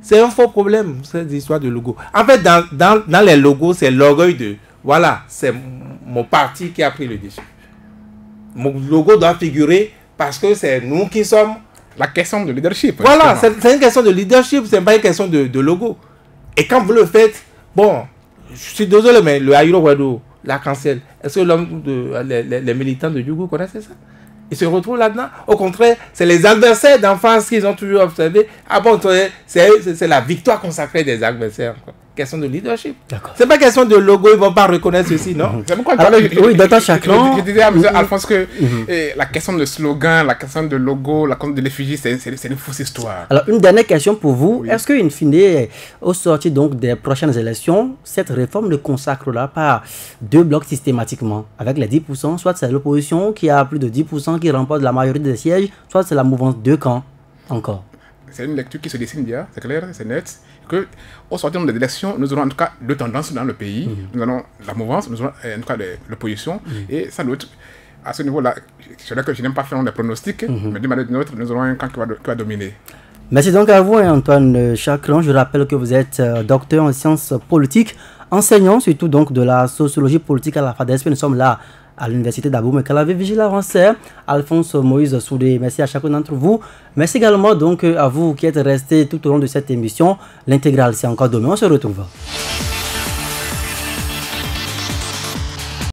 C'est un faux problème, cette histoire de logo. En fait, dans, dans les logos, c'est l'orgueil de voilà, c'est mon parti qui a pris le dessus. Mon logo doit figurer parce que c'est nous qui sommes la question de leadership. Voilà, c'est une question de leadership, c'est pas une question de, logo. Et quand vous le faites, bon, je suis désolé, mais le Aïro Wado, la cancel, est-ce que l'homme de, les, militants de Yugo connaissent ça Ils se retrouvent là-dedans. Au contraire, c'est les adversaires d'en face qu'ils ont toujours observé. Ah bon, c'est la victoire consacrée des adversaires. Quoi question de leadership. C'est pas question de logo, ils vont pas reconnaître ceci, non mhm. Oui, d'accord, chacun. Je, disais à M. Mhm. Alphonse que mhm. eh, la question de slogan, la question de logo, la question de l'effigie, c'est une fausse histoire. Alors, une dernière question pour vous. Est-ce qu'une fine, eh, au sortie donc des prochaines élections, cette réforme ne consacrera pas deux blocs systématiquement Avec les 10%, soit c'est l'opposition qui a plus de 10% qui remporte la majorité des sièges, soit c'est la mouvance deux camps encore. C'est une lecture qui se dessine bien, c'est clair, c'est net au sortir de l'élection, nous aurons en tout cas deux tendances dans le pays. Mm. Nous allons la mouvance, nous aurons euh, en tout cas l'opposition mm. et ça doute À ce niveau-là, c'est que je n'aime pas faire des pronostics, mm-hmm. mais d'une manière ou d'une nous aurons un camp qui va, dominer. Merci donc à vous, hein, Antoine Chacron. Je rappelle que vous êtes euh, docteur en sciences politiques, enseignant surtout donc de la sociologie politique à la FADESP. Nous sommes là à l'université d'Abou Mekalavi la Alphonse Moïse Soudé. Merci à chacun d'entre vous. Merci également donc à vous qui êtes restés tout au long de cette émission. L'intégrale, c'est encore demain. On se retrouve.